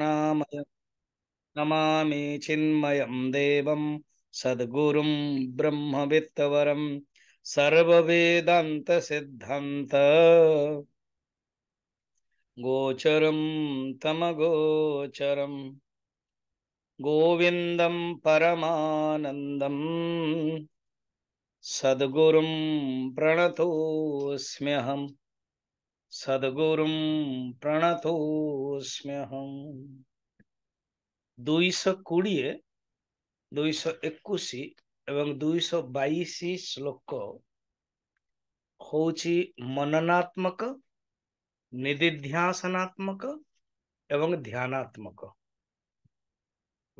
करुणामय नमामि चिन्मयं देवं सद्गुरुं ब्रह्मवित्तवरं सर्ववेदान्तसिद्धान्त गोचरं तमगोचरम् गोविन्दं परमानन्दम् सद्गुरुं प्रणतोऽस्म्यहम् सदगुरु प्रणतोऽस्म्यहं দুইশো কোড়িয়ে দুইশো একুশি এবং দুইশো বাইশি শ্লোক হচ্ছে মননাত্মক निधिध्यासनात्मक एवं ध्यानात्मक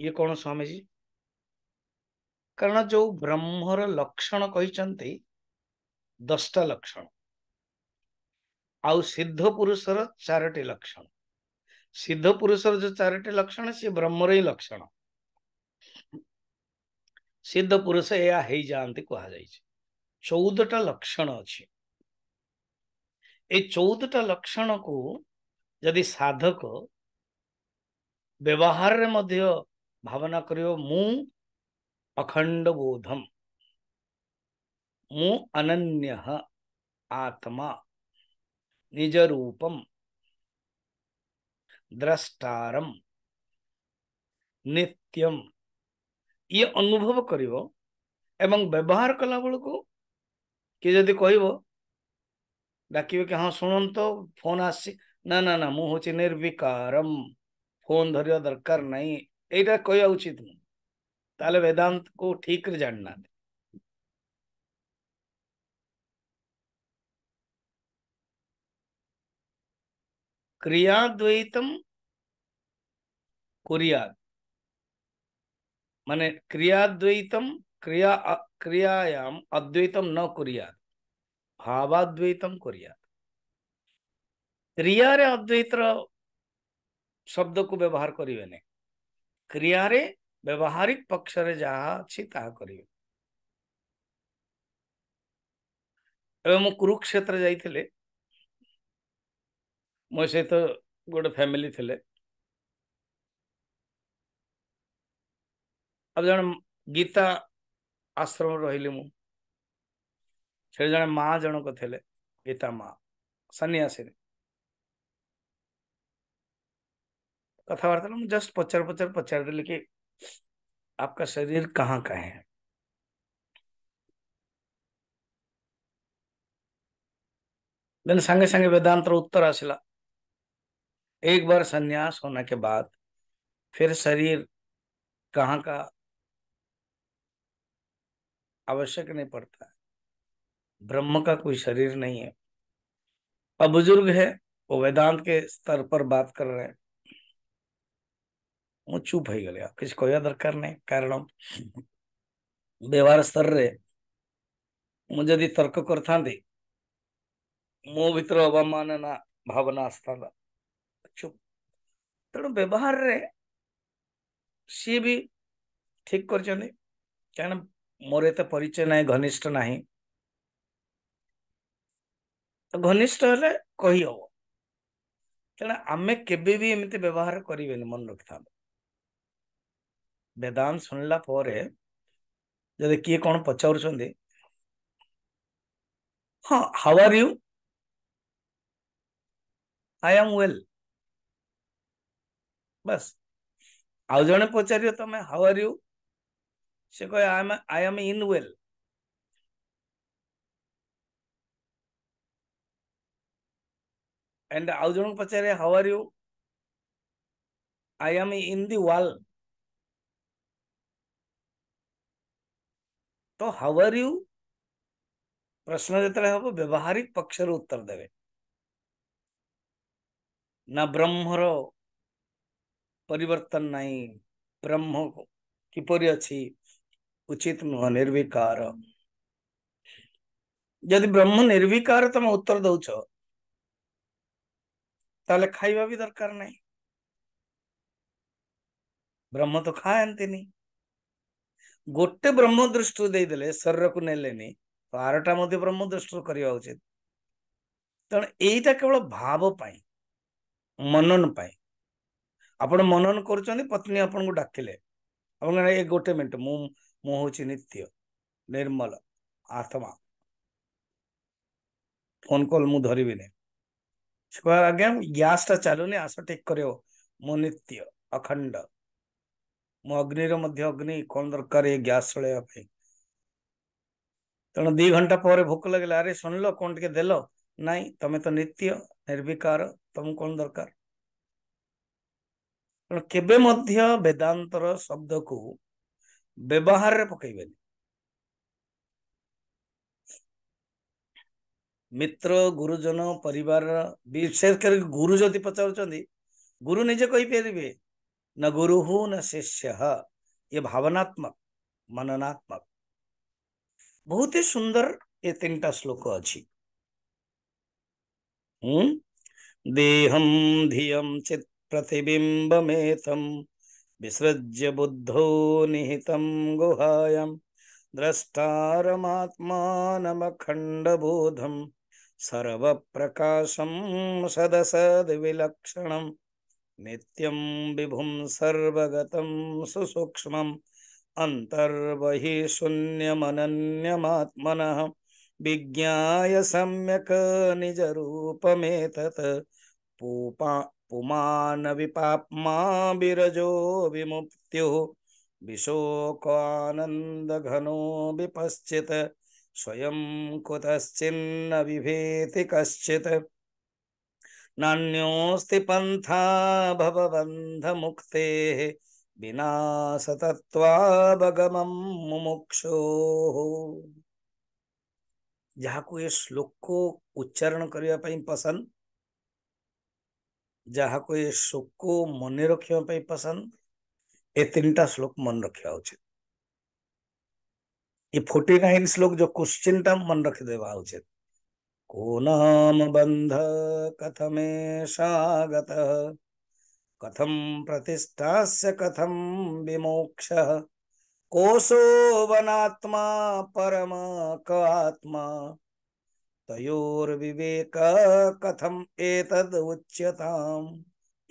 ये कौन स्वामी जी कारण जो ब्रह्मर लक्षण कही दसटा लक्षण ଆଉ ସିଦ୍ଧ ପୁରୁଷର ଚାରୋଟି ଲକ୍ଷଣ ସିଦ୍ଧ ପୁରୁଷର ଯୋଉ ଚାରୋଟି ଲକ୍ଷଣ ସେ ବ୍ରହ୍ମର ହିଁ ଲକ୍ଷଣ ସିଦ୍ଧ ପୁରୁଷ ଏହା ହେଇଯାଆନ୍ତି କୁହାଯାଇଛି ଚଉଦଟା ଲକ୍ଷଣ ଅଛି ଏଇ ଚଉଦଟା ଲକ୍ଷଣକୁ ଯଦି ସାଧକ ବ୍ୟବହାରରେ ମଧ୍ୟ ଭାବନା କରିବ ମୁଁ ଅଖଣ୍ଡ ବୋଧମ ମୁଁ ଅନନ୍ୟ ଆତ୍ମା నిజరూపం द्रष्टारम नित्यम ये अनुभव एवं व्यवहार कला को किए जदि कह डाक हाँ शुणत तो फोन आस ना ना ना मुझे निर्विकारम फोन धरिया दरकार नहीं यहाँ कह उचित नुह वेदांत को ठीक जानना क्रियाद्वैतम कुरिया माने क्रियाद्वैतम क्रिया क्रियायाम अद्वैतम न कुरियाद भावाद्वैतम क्रिया रे अद्वैत शब्द को व्यवहार क्रिया रे व्यवहारिक पक्ष ଯାହା ଅଛି ତାହା କରିବେ ଏବେ ମୁଁ मो सहित गोटे फैमिली थे अब जन गीता आश्रम रही मुझे जन माँ जनक थे गीता माँ सन्यासी कथबार्ता जस्ट पचार पचार पचार दे कि आपका शरीर कहाँ का है देन सांगे सांगे वेदांत उत्तर आसला एक बार संन्यास होने के बाद फिर शरीर कहाँ का आवश्यक नहीं पड़ता है ब्रह्म का कोई शरीर नहीं है अब बुजुर्ग है वो वेदांत के स्तर पर बात कर रहे हैं वो चुप हो गए किसी को दरकार नहीं कारण व्यवहार स्तर रे तर्क करता थे କରିଥାନ୍ତି भीतर अवमानना भावना आता था सक्षम तेणु व्यवहार रे सी भी ठीक कर मोर एत परिचय ना घनिष्ठ ना तो घनिष्ठ हेले कही हम तेना आम के व्यवहार कर मन रखी था वेदांत शुणला किए कौन पचार हाँ how are you I am well well. बस आउ जो पचार हाउ आर यू से कह I am in well and आउ जन पचारे how are you I am in the wall तो हाउ आर यू प्रश्न जो हम व्यवहारिक पक्ष उत्तर देवे ना ब्रह्म ପରିବର୍ତ୍ତନ ନାହିଁ ବ୍ରହ୍ମ କିପରି ଅଛି ଉଚିତ ନୁହଁ ନିର୍ବିକାର ଯଦି ବ୍ରହ୍ମ ନିର୍ବିକାର ତମେ ଉତ୍ତର ଦଉଛ ତାହେଲେ ଖାଇବା ବି ଦରକାର ନାହିଁ ବ୍ରହ୍ମ ତ ଖାଆନ୍ତିନି ଗୋଟେ ବ୍ରହ୍ମ ଦୃଷ୍ଟିରୁ ଦେଇଦେଲେ ଶରୀରକୁ ନେଲେନି ତ ମଧ୍ୟ ବ୍ରହ୍ମ ଦୃଷ୍ଟିରୁ କରିବା ଉଚିତ ତେଣୁ ଏଇଟା କେବଳ ଭାବ ପାଇଁ ମନନ ପାଇଁ ଆପଣ ମନନ କରୁଛନ୍ତି ପତ୍ନୀ ଆପଣଙ୍କୁ ଡାକିଲେ ଆପଣ ଏ ଗୋଟେ ମିନିଟ୍ ମୁଁ ମୁଁ ହେଉଛି ନିତ୍ୟ ନିର୍ମଳ ଆତ୍ମା ଫୋନ୍ କଲ୍ ମୁଁ ଧରିବିନି ସେ କହିଲା ଆଜ୍ଞା ଗ୍ୟାସ୍ଟା ଚାଲୁନି ଆସ ଠିକ୍ କରିବ ମୁଁ ନିତ୍ୟ ଅଖଣ୍ଡ ମୋ ଅଗ୍ନିର ମଧ୍ୟ ଅଗ୍ନି କ'ଣ ଦରକାର ଏ ଗ୍ୟାସ୍ ଚଳେଇବା ପାଇଁ ତେଣୁ ଦୁଇ ଘଣ୍ଟା ପରେ ଭୋକ ଲାଗିଲା ଆରେ ଶୁଣିଲ କ'ଣ ଟିକେ ଦେଲ ନାଇଁ ତମେ ତ ନିତ୍ୟ ନିର୍ବିକାର ତମକୁ କ'ଣ ଦରକାର केेदातर शब्द को व्यवहार पक मित्र गुरुजन पर विशेष कर गुरु जो पचार गुरु निजे कहीपर न गुरु हो न शिष्य ये भावनात्मक मननात्मक बहुत ही सुंदर ये तीन टा श्लोक अच्छी देहम धीयम चित्त प्रतिबिम्बमेथं विसृज्य बुद्धो निहितं गुहायां द्रष्टारमात्मानमखण्डबोधं सर्वप्रकाशं सदसद्विलक्षणं नित्यं विभुं सर्वगतं सुसूक्ष्मम् अन्तर्बहिशून्यमनन्यमात्मनः विज्ञाय सम्यक् निजरूपमेतत् पूपा पुमान विपाप्मा विरजो विमुक्त्यो विमुक्त्यु घनो विपश्चित स्वयं कुतश्चिन्न विभेति कश्चित नान्योस्ति पंथा भवबंध मुक्ते बिना विना सतत्वावगमं मुमुक्षोः ଯାହାକୁ ଏ श्लोक को उच्चारण करने पसंद ଯାହାକୁ ଏ ଶୋକକୁ ମନେ ରଖିବା ପାଇଁ ପସନ୍ଦ ଏ ତିନିଟା ଶ୍ଲୋକ ମନେ ରଖିବା ଉଚିତ ଏ ଫୋର୍ଟି ନାଇନ୍ ଶ୍ଲୋକ ଯୋଉ କୋଶ୍ଚିନ୍ଟା ମନେ ରଖିଦେବା ଉଚିତ को नाम बंध कथमेशा कथम प्रतिष्ठा से कथम विमोक्ष कोशो वनात्मा परम कात्मा तयोर्विवेक कथम एतद उच्यताम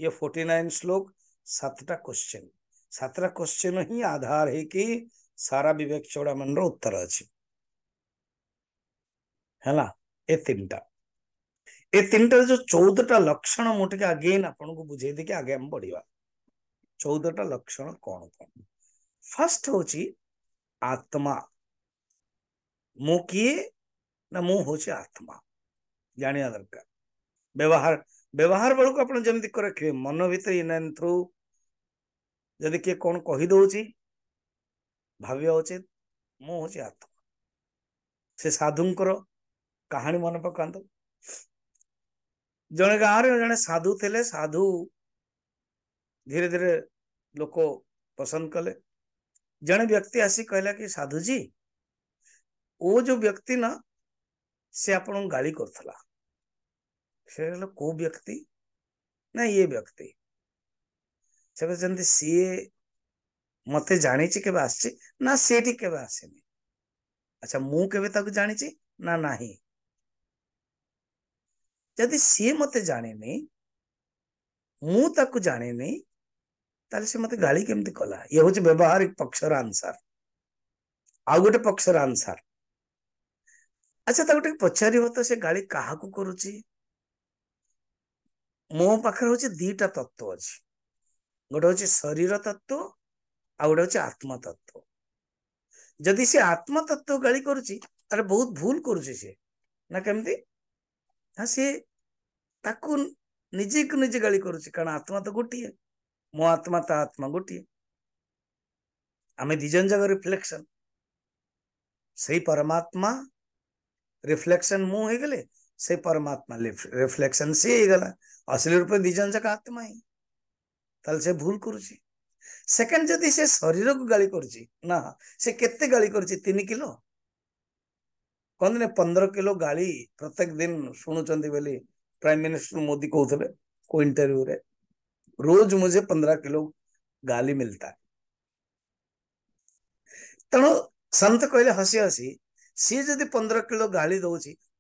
ये फोर्टी नाइन श्लोक सातटा क्वेश्चन सातटा क्वेश्चन ही आधार है कि सारा विवेक चौड़ामन उत्तर अच्छे है ना ये तीनटा जो चौदहटा लक्षण मुझे अगेन आपन को बुझे देखिए आगे आम बढ़िया चौदहटा लक्षण कौन कौन फर्स्ट हूँ आत्मा मु किए ना मुझे आत्मा जाना दरकार व्यवहार व्यवहार बेल को आपत रखिए मन भितर थ्रु एंड जदि किए कौन कहीदी भाविया उचित मुझे आत्मा से साधुंर कहानी मन पका जड़े गाँव रे साधु थे साधु धीरे धीरे लोक पसंद कले जड़े व्यक्ति आसी कहला कि साधु जी वो जो व्यक्ति ना से आप गाड़ी कर व्यक्ति ना ये व्यक्ति से सीए मत जाणी के ना सीटी के अच्छा मुझे जाणी ना ना जदि सीए मत जाणी मुझे जाणी से मत गाड़ी केमती कला ये हूँ व्यवहारिक पक्षर आंसर आउ गोटे पक्षर आंसर ଆଚ୍ଛା ତାକୁ ଟିକେ ପଚାରିବ ତ ସେ ଗାଳି କାହାକୁ କରୁଛି ମୋ ପାଖରେ ହଉଛି ଦିଟା ତତ୍ଵ ଅଛି ଗୋଟେ ହଉଛି ଶରୀର ତତ୍ଵ ଆଉ ଗୋଟେ ହଉଛି ଆତ୍ମତତ୍ଵ ଯଦି ସେ ଆତ୍ମତତ୍ଵ ଗାଳି କରୁଛି ତାହେଲେ ବହୁତ ଭୁଲ କରୁଛି ସେ ନା କେମିତି ନା ସିଏ ତାକୁ ନିଜକୁ ନିଜେ ଗାଳି କରୁଛି କାରଣ ଆତ୍ମା ତ ଗୋଟିଏ ମୋ ଆତ୍ମା ତା ଆତ୍ମା ଗୋଟିଏ ଆମେ ଦି ଜଣ ଯାକ ରିଫ୍ଲେକ୍ସନ ସେଇ ପରମାତ୍ମା रिफ्लेक्शन मुगले से परमात्मा रिफ्लेक्शन सी गला असली रूप निजंजक आत्मा ही तल से भूल करुची सेकंड जदि से शरीर को गाली करुची ना से केते कहते पंद्रह किलो गाली प्रत्येक दिन शुणुंट बोली प्राइम मिनिस्टर मोदी कहते को इंटरव्यू रे रोज मुझे पंद्रह किलो गाली मिलता तेणु सत कह हसी हसी सी जदि पंद्रह किलो गाड़ी दौर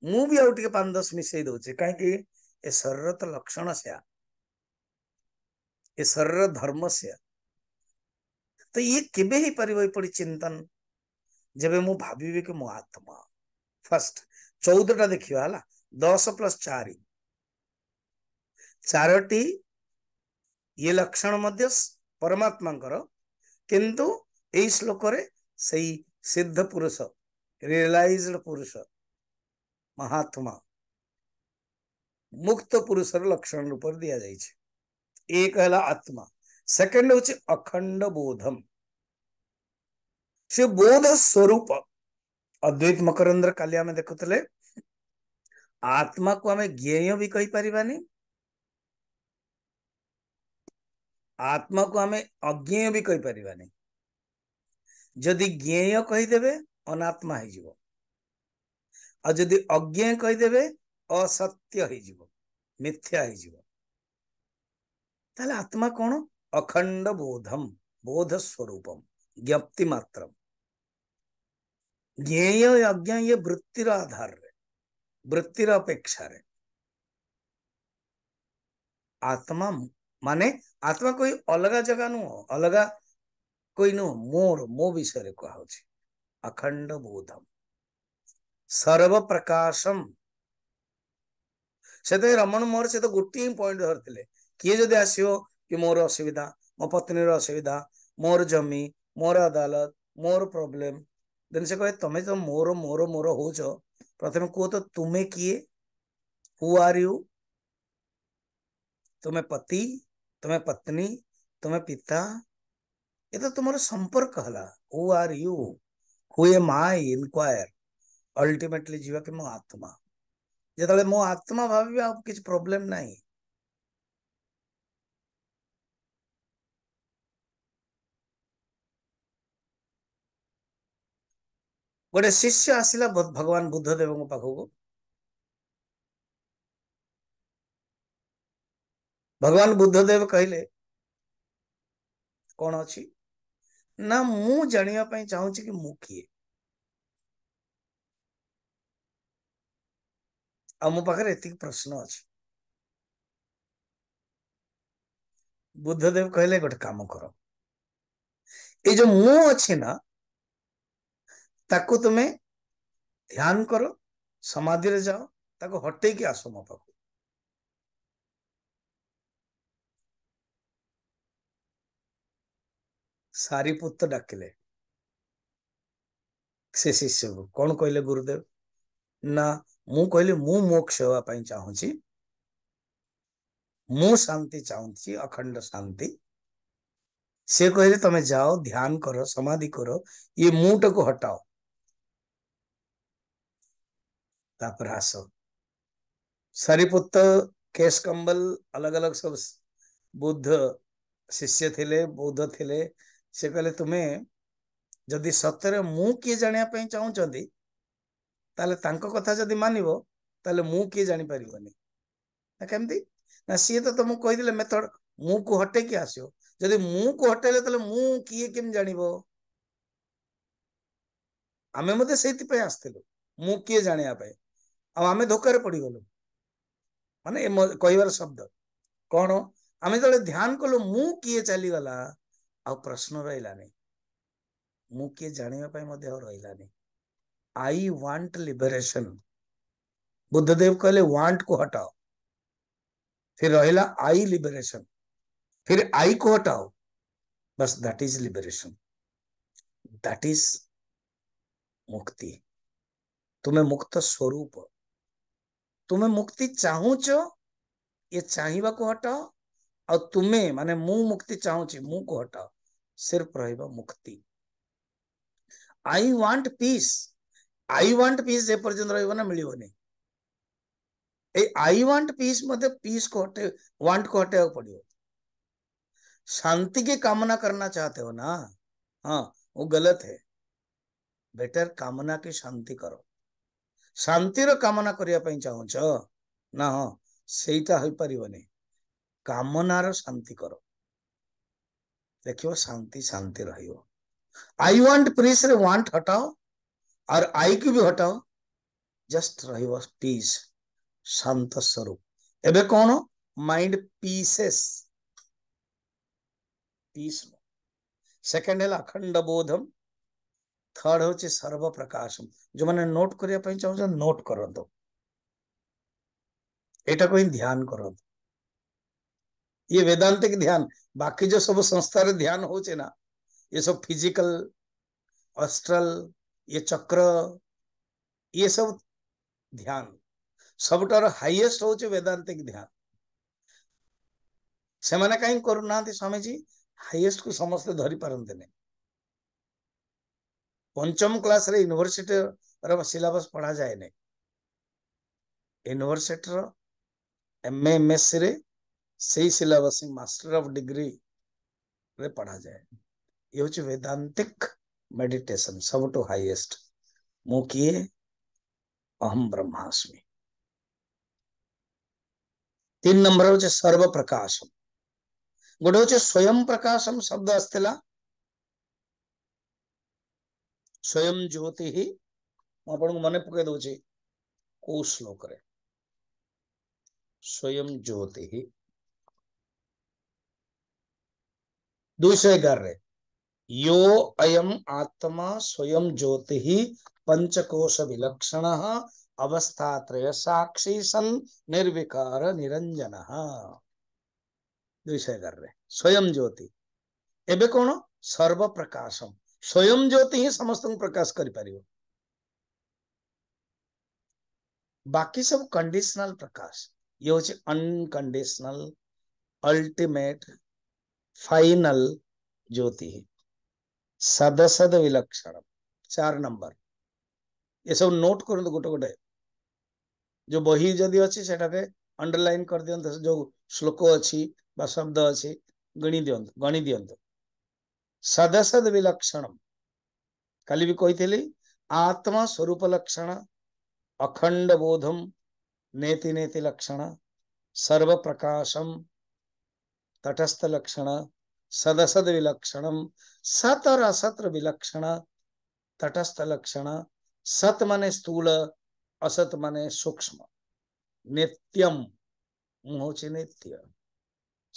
मुझे आउ दस मिसे दौर कहीं शरीर तो लक्षण से ए शरीर धर्म से तो ये केवे ही पार ये चिंतन जब मु भावी कि मो आत्मा फर्स्ट चौदटा देखा है दस प्लस चार चार ये लक्षण मध्य परमात्मा किंतु यही श्लोक से सिद्ध पुरुष realized purusha महात्मा મુક્ત પુરુષનું લક્ષણ ઉપર દિયા જાય છે એક હલા આત્મા સેકન્ડ છે અખંડ બોધમ શ્રી બોધ સ્વરૂપ અદ્વૈત મકરંદર કાલે અમે દેખુଥିଲେ આત્માକୁ ଆମେ ଜ୍ଞେୟ ବି କହିପାରିବାନି ଆତ୍ମାକୁ ଆମେ ଅଜ୍ଞେୟ ବି କହିପାରିବାନି ଯଦି ଜ୍ଞେୟ କହିଦେବେ ଅନାତ୍ମା ହେଇଯିବ ଆଉ ଯଦି ଅଜ୍ଞ କହିଦେବେ ଅସତ୍ୟ ହେଇଯିବ ମିଥ୍ୟା ହେଇଯିବ ତାହେଲେ ଆତ୍ମା କ'ଣ ଅଖଣ୍ଡ ବୋଧମ ବୋଧ ସ୍ୱରୂପମ ଜ୍ଞପ୍ତି ମାତ୍ରମ ଜ୍ଞେୟ ଅଜ୍ଞ ଇଏ ବୃତ୍ତିର ଆଧାରରେ ବୃତ୍ତିର ଅପେକ୍ଷାରେ ଆତ୍ମା ମାନେ ଆତ୍ମା કોઈ ଅଲଗା ଜାଗା ନୁହଁ ଅଲଗା କହି ନୁହଁ ମୋର ମୋ ବିଷୟରେ કહા अखंड बोधम सर्व प्रकाशम ସେଥିପାଇଁ ରମଣ ମୋର ସେ ତ ଗୋଟିଏ ପଏଣ୍ଟ ଧରିଥିଲେ କିଏ ଯଦି ଆସିବ କି ମୋର ଅସୁବିଧା ମୋ ପତ୍ନୀର ଅସୁବିଧା ମୋର ଜମି ମୋର ଅଦାଲତ ମୋର ପ୍ରୋବ୍ଲେମ ଦେନ୍ ସେ କହେ ତମେ ତ ମୋର ମୋର ମୋର ହଉଛ ପ୍ରଥମେ କୁହ ତ ତୁମେ କିଏ ହୁ ଆର୍ ୟୁ ତୁମେ ପତି ତୁମେ ପତ୍ନୀ ତୁମେ ପିତା ଏ ତ ତୁମର ସମ୍ପର୍କ ହେଲା ହୁ ଆର୍ ୟୁ हुई इनक्वायर अल्टिमेटली जीवा कि मो आत्मा जो मो आत्मा भाव किसी प्रोब्लेम ना गोटे शिष्य आसला भगवान बुद्धदेव पाखक भगवान बुद्धदेव कहले कौन अच्छी ना मु जानिया पई कि मु किए आ मु पकर प्रश्न अछि बुद्धदेव कहले गट काम करो ए जो मु अछि ना ताकू तुम्हें ध्यान करो समाधि जाओ ताको हटे के आसो मो पाको सारी पुत्र डाकिले से शिष्य को कौन कहले गुरुदेव ना मु कहली मु मोक्ष होगा चाहूची मु शांति चाहती अखंड शांति से कहले तमें जाओ ध्यान करो समाधि करो ये मुट को हटाओ तापर आस सारीपुत्र केश कंबल अलग अलग सब बुद्ध शिष्य थिले बौद्ध थिले थे ସେ କହିଲେ ତୁମେ ଯଦି ସତରେ ମୁଁ କିଏ ଜାଣିବା ପାଇଁ ଚାହୁଁଛନ୍ତି ତାହେଲେ ତାଙ୍କ କଥା ଯଦି ମାନିବ ତାହେଲେ ମୁଁ କିଏ ଜାଣିପାରିବନି ନା କେମିତି ନା ସିଏ ତ ତୁମକୁ କହିଦେଲେ ମେଥଡ଼ ମୁଁ କୁ ହଟେଇକି ଆସିବ ଯଦି ମୁଁ କୁ ହଟେଇଲେ ତାହେଲେ ମୁଁ କିଏ କେମିତି ଜାଣିବ ଆମେ ମଧ୍ୟ ସେଇଥିପାଇଁ ଆସିଥିଲୁ ମୁଁ କିଏ ଜାଣିବା ପାଇଁ ଆଉ ଆମେ ଧୋକାରେ ପଡ଼ିଗଲୁ ମାନେ କହିବାର ଶବ୍ଦ କ'ଣ ଆମେ ଯେତେବେଳେ ଧ୍ୟାନ କଲୁ ମୁଁ କିଏ ଚାଲିଗଲା आश्न रही मुझे ମୁଁ रही आई ପାଇଁ ମଧ୍ୟ बुद्धदेव कहले ଆଇ को हटाओ फिर रहेला आई लिबरेशन फिर आई को हटाओ बस that is liberation that is मुक्ति तुम्हें मुक्त स्वरूप तुम्हें मुक्ति चाहूच ये चाहिए को हटाओ और तुम्हें माने मु मुक्ति चाहूची मु को हटाओ सिर्फ रहेगा मुक्ति I want peace I want peace ए ରହିବ ନା ମିଳିବନି ଏଇ ଆଇ ୱାଣ୍ଟ ପିସ୍ ମଧ୍ୟ पीस को हटे वांट को हटे पड़ेगा शांति की कामना करना चाहते हो ना हाँ वो गलत है बेटर कामना की शांति करो शांति रो कामना ଶାନ୍ତିର କାମନା କରିବା ना हां ନା ହଁ परिवने कामना रो शांति करो देखियो शांति शांति रहियो आई वांट प्रीस रे वांट हटाओ और आई क्यू भी हटाओ जस्ट रहियो पीस शांत स्वरूप एवं कौन माइंड पीसेस पीस सेकेंड है अखंड बोधम थर्ड हूँ सर्व प्रकाशम जो मैंने नोट करने चाहते नोट करूँ ଏଇଟାକୁ ध्यान ଧ୍ୟାନ କରନ୍ତୁ ये वेदांतिक ध्यान बाकी जो सब संस्थार ध्यान हो ना ये सब फिजिकल अस्ट्रल ये चक्र ये सब ध्यान सब हाइएस्ट हूँ वेदांतिक ध्यान से मैंने कहीं करूना स्वामीजी हाइएस्ट को समस्त धरी पारते पंचम क्लास रे यूनिवर्सिटी सिलेबस पढ़ा जाए ना university M M S C सही सिलेबस ही मास्टर ऑफ डिग्री रे पढ़ा जाए ये हूँ वेदांतिक मेडिटेशन सब तो हाईएस्ट मु किए अहम ब्रह्मास्मि तीन नंबर हूँ सर्व प्रकाशम गोटे हूँ स्वयं प्रकाशम शब्द आसला स्वयं ज्योति ही आपन मन पकई दौ श्लोक स्वयं ज्योति ही दूसरे कर यो अयम आत्मा स्वयं ज्योति ही पंचकोश विलक्षण अवस्था त्रय साक्षी सन निर्विकार निरंजन दूसरे कर रहे स्वयं ज्योति एवं कौन सर्व प्रकाशम स्वयं ज्योति ही समस्त प्रकाश कर बाकी सब कंडीशनल प्रकाश ये हम अनकंडीशनल अल्टीमेट फाइनल ज्योति सदसद विलक्षण चार नंबर ये सब नोट कर तो गोटे गोटे जो बही जदि अच्छी से अंडरलाइन कर दिंत जो श्लोक अच्छी शब्द अच्छी गणी दिंत गणी दिंत सदसद विलक्षण कल भी कही आत्मा स्वरूप लक्षण अखंड बोधम नेति नेति लक्षण सर्व प्रकाशम तटस्थ लक्षण सदसद विलक्षणम सत और असत्र विलक्षण तटस्थ लक्षण सत मने स्थूल असत मने सूक्ष्म नित्यम मुहोचि नित्य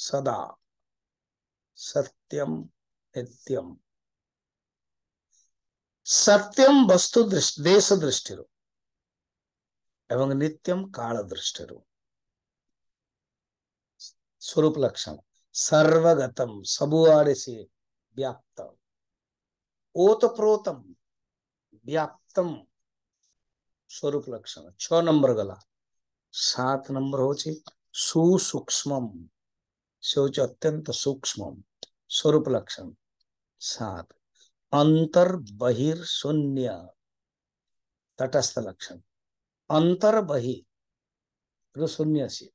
सदा सत्यम नित्यम सत्यम वस्तु दृष्टि देश दृष्टि एवं नित्यम काल दृष्टि स्वरूप लक्षण सर्वगतम सबुआड़े से व्याप्त ओत प्रोतम व्याप्तम स्वरूप लक्षण छ नंबर गला सात नंबर हो सुसूक्ष्म शौच अत्यंत सूक्ष्म स्वरूप लक्षण सात अंतर बहिर् शून्य तटस्थ लक्षण अंतर बहि शून्य से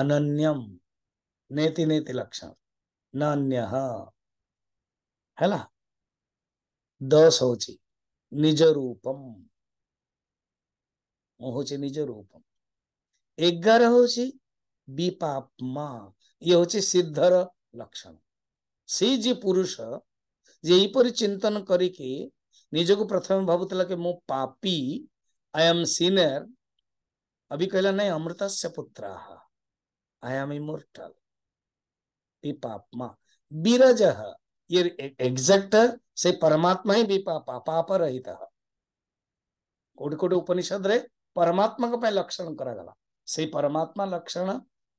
अनन्यम नेति नेति लक्षण नान्य है ना द सोचि निज रूपम होचे निज रूपम एगार होची विपापमा ये होची सिद्धर लक्षण से जी पुरुष जेपरि चिंतन करिके ନିଜକୁ प्रथम ଭାବୁଥିଲା कि ମୁଁ ପାପି ଆଇ ଆମ୍ ସିନିୟର ଅଭି କହିଲା ନାଇଁ ଅମୃତାସ୍ୟ ପୁତ୍ର ଆଇ ଆମ୍ ଇମୋର୍ଟାଲ विपापमा बीरज ये एग्जैक्ट से परमात्मा ही विपापा पाप रहित कोटि कोटि उपनिषद रे परमात्मा का लक्षण करा गला से परमात्मा लक्षण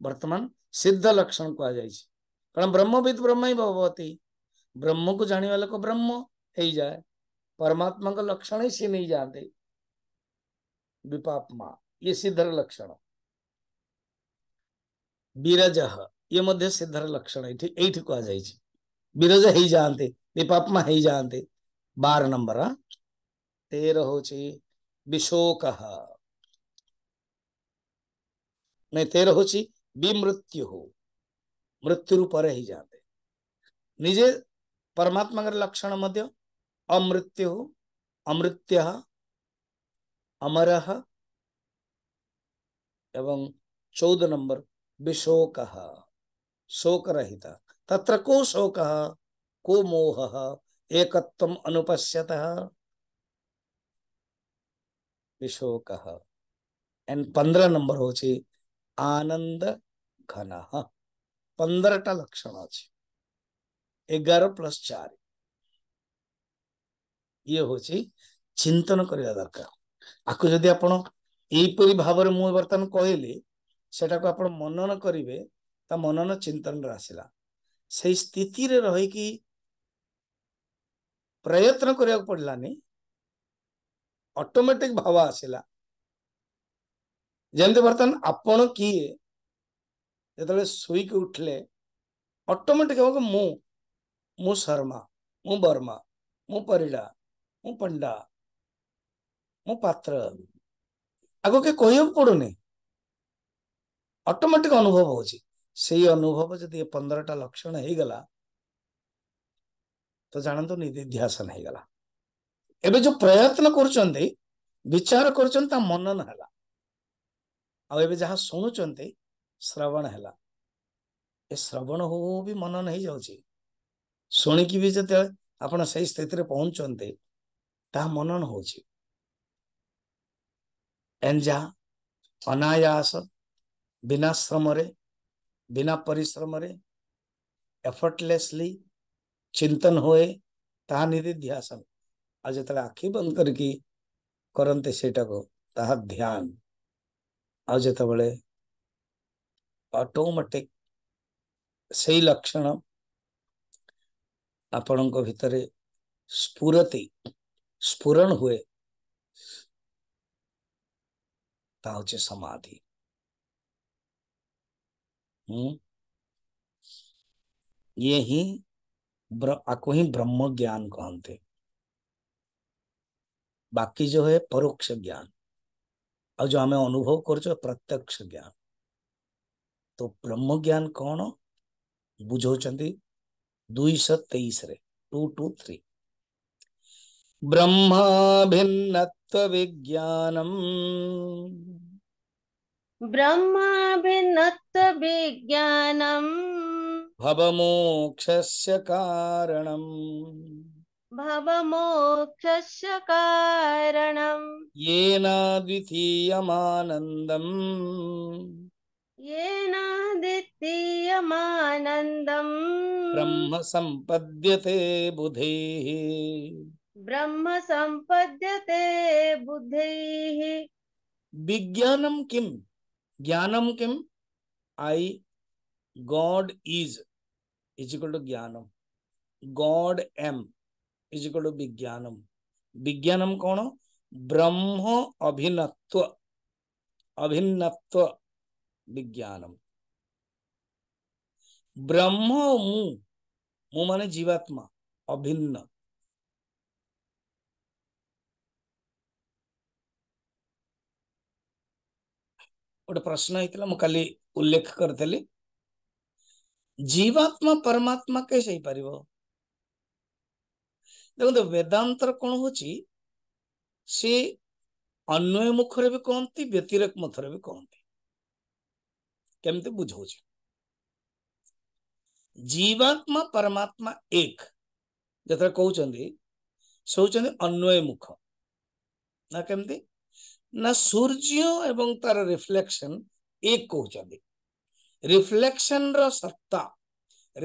वर्तमान सिद्ध लक्षण को आ कहुई कारण ब्रह्मविद ब्रह्म ही भगवती ब्रह्म को जाने वाले को ब्रह्म ही जाए परमात्मा का लक्षण ही से नहीं जानते विपापमा ये सिद्ध लक्षण बीरज ये मध्य सिद्धर लक्षण ये विरज हो जाते विपापमा हो जाते बार नंबर तेर हूँ विशोक नहीं तेर हूँ विमृत्यु मृत्यु रूपर ही जाते निजे परमात्मा लक्षण मध्य अमृत्यु अमृत्य अमर एवं चौदह नंबर विशोक शोकरहित तत्र को शोक को मोह एक अनुपश्यत विशोक एंड पंद्रह नंबर हो आनंद घन पंद्रह लक्षण अच्छे एगार प्लस चार ये हूँ चिंतन करने दरकार आपको जदि आप यहीपरि भाव में वर्तमान कहली ସେଟାକୁ आप मनन करेंगे ତା ମନନ ଚିନ୍ତନରେ ଆସିଲା ସେଇ ସ୍ଥିତିରେ ରହିକି ପ୍ରୟତ୍ନ କରିବାକୁ ପଡ଼ିଲାନି ଅଟୋମେଟିକ ଭାବ ଆସିଲା ଯେମିତି ବର୍ତ୍ତମାନ ଆପଣ କିଏ ଯେତେବେଳେ ଶୋଇକି ଉଠିଲେ ଅଟୋମେଟିକ ହେବ ମୁଁ ମୁଁ ଶର୍ମା ମୁଁ ବର୍ମା ମୁଁ ପରିଡ଼ା ମୁଁ ପଣ୍ଡା ମୁଁ ପାତ୍ର ଆଗ କିଏ କହିବାକୁ ପଡ଼ୁନି ଅଟୋମେଟିକ ଅନୁଭବ ହଉଛି से अनुभव जदि पंद्रह लक्षण हो गला तो जानतु निधिध्यासन हो गला एवं जो प्रयत्न करचार कर मनन है श्रवण है श्रवण हो भी मनन हो जा शुणी भी जो आप स्थित पहुँचते मनन हो एंजा अनायास बिना श्रम बिना परिश्रम रे एफर्टलेसली चिंतन हुए ता निधि ध्यास आज जो आखि बंद करते ध्यान आज जो अटोमेटिक से लक्षण आपण को भितर स्फुति स्फुरण हुए ता समाधि हम्म। ये ही ब्र, आपको ही ब्रह्म ज्ञान कहते बाकी जो है परोक्ष ज्ञान और जो हमें अनुभव कर करछो प्रत्यक्ष ज्ञान तो ब्रह्म ज्ञान कौन बुझौचंती दुईश तेईस टू टू थ्री ब्रह्मा भिन्न विज्ञानम ब्रह्माभिन्नत्वभिज्ञानम् भवमोक्षस्य कारणम् भवमोक्षस्य कारणम् येनाद्वितीयमानन्दम् येनाद्वितीयमानन्दम् ब्रह्म सम्पद्यते बुधैः ब्रह्म सम्पद्यते बुधैः विज्ञानं किम् ज्ञानम किम I God is is to ज्ञानम God am is equal to विज्ञानम विज्ञानम कौन ब्रह्म अभिन्नत्व अभिन्नत्व विज्ञानम ब्रह्म मु मु माने जीवात्मा अभिन्न गोटे प्रश्न है मु कल उल्लेख करी जीवात्मा परमात्मा कैसे पार देखते वेदांत कौन हूँ सी अन्वय मुखर भी कहती व्यतिरक मुखर भी कहते कमी बुझौ जीवात्मा परमात्मा एक जो कहते अन्वय मुख ना कमती ना सूर्य एवं तार रिफ्लेक्शन एक कहते रिफ्लेक्शन रत्ता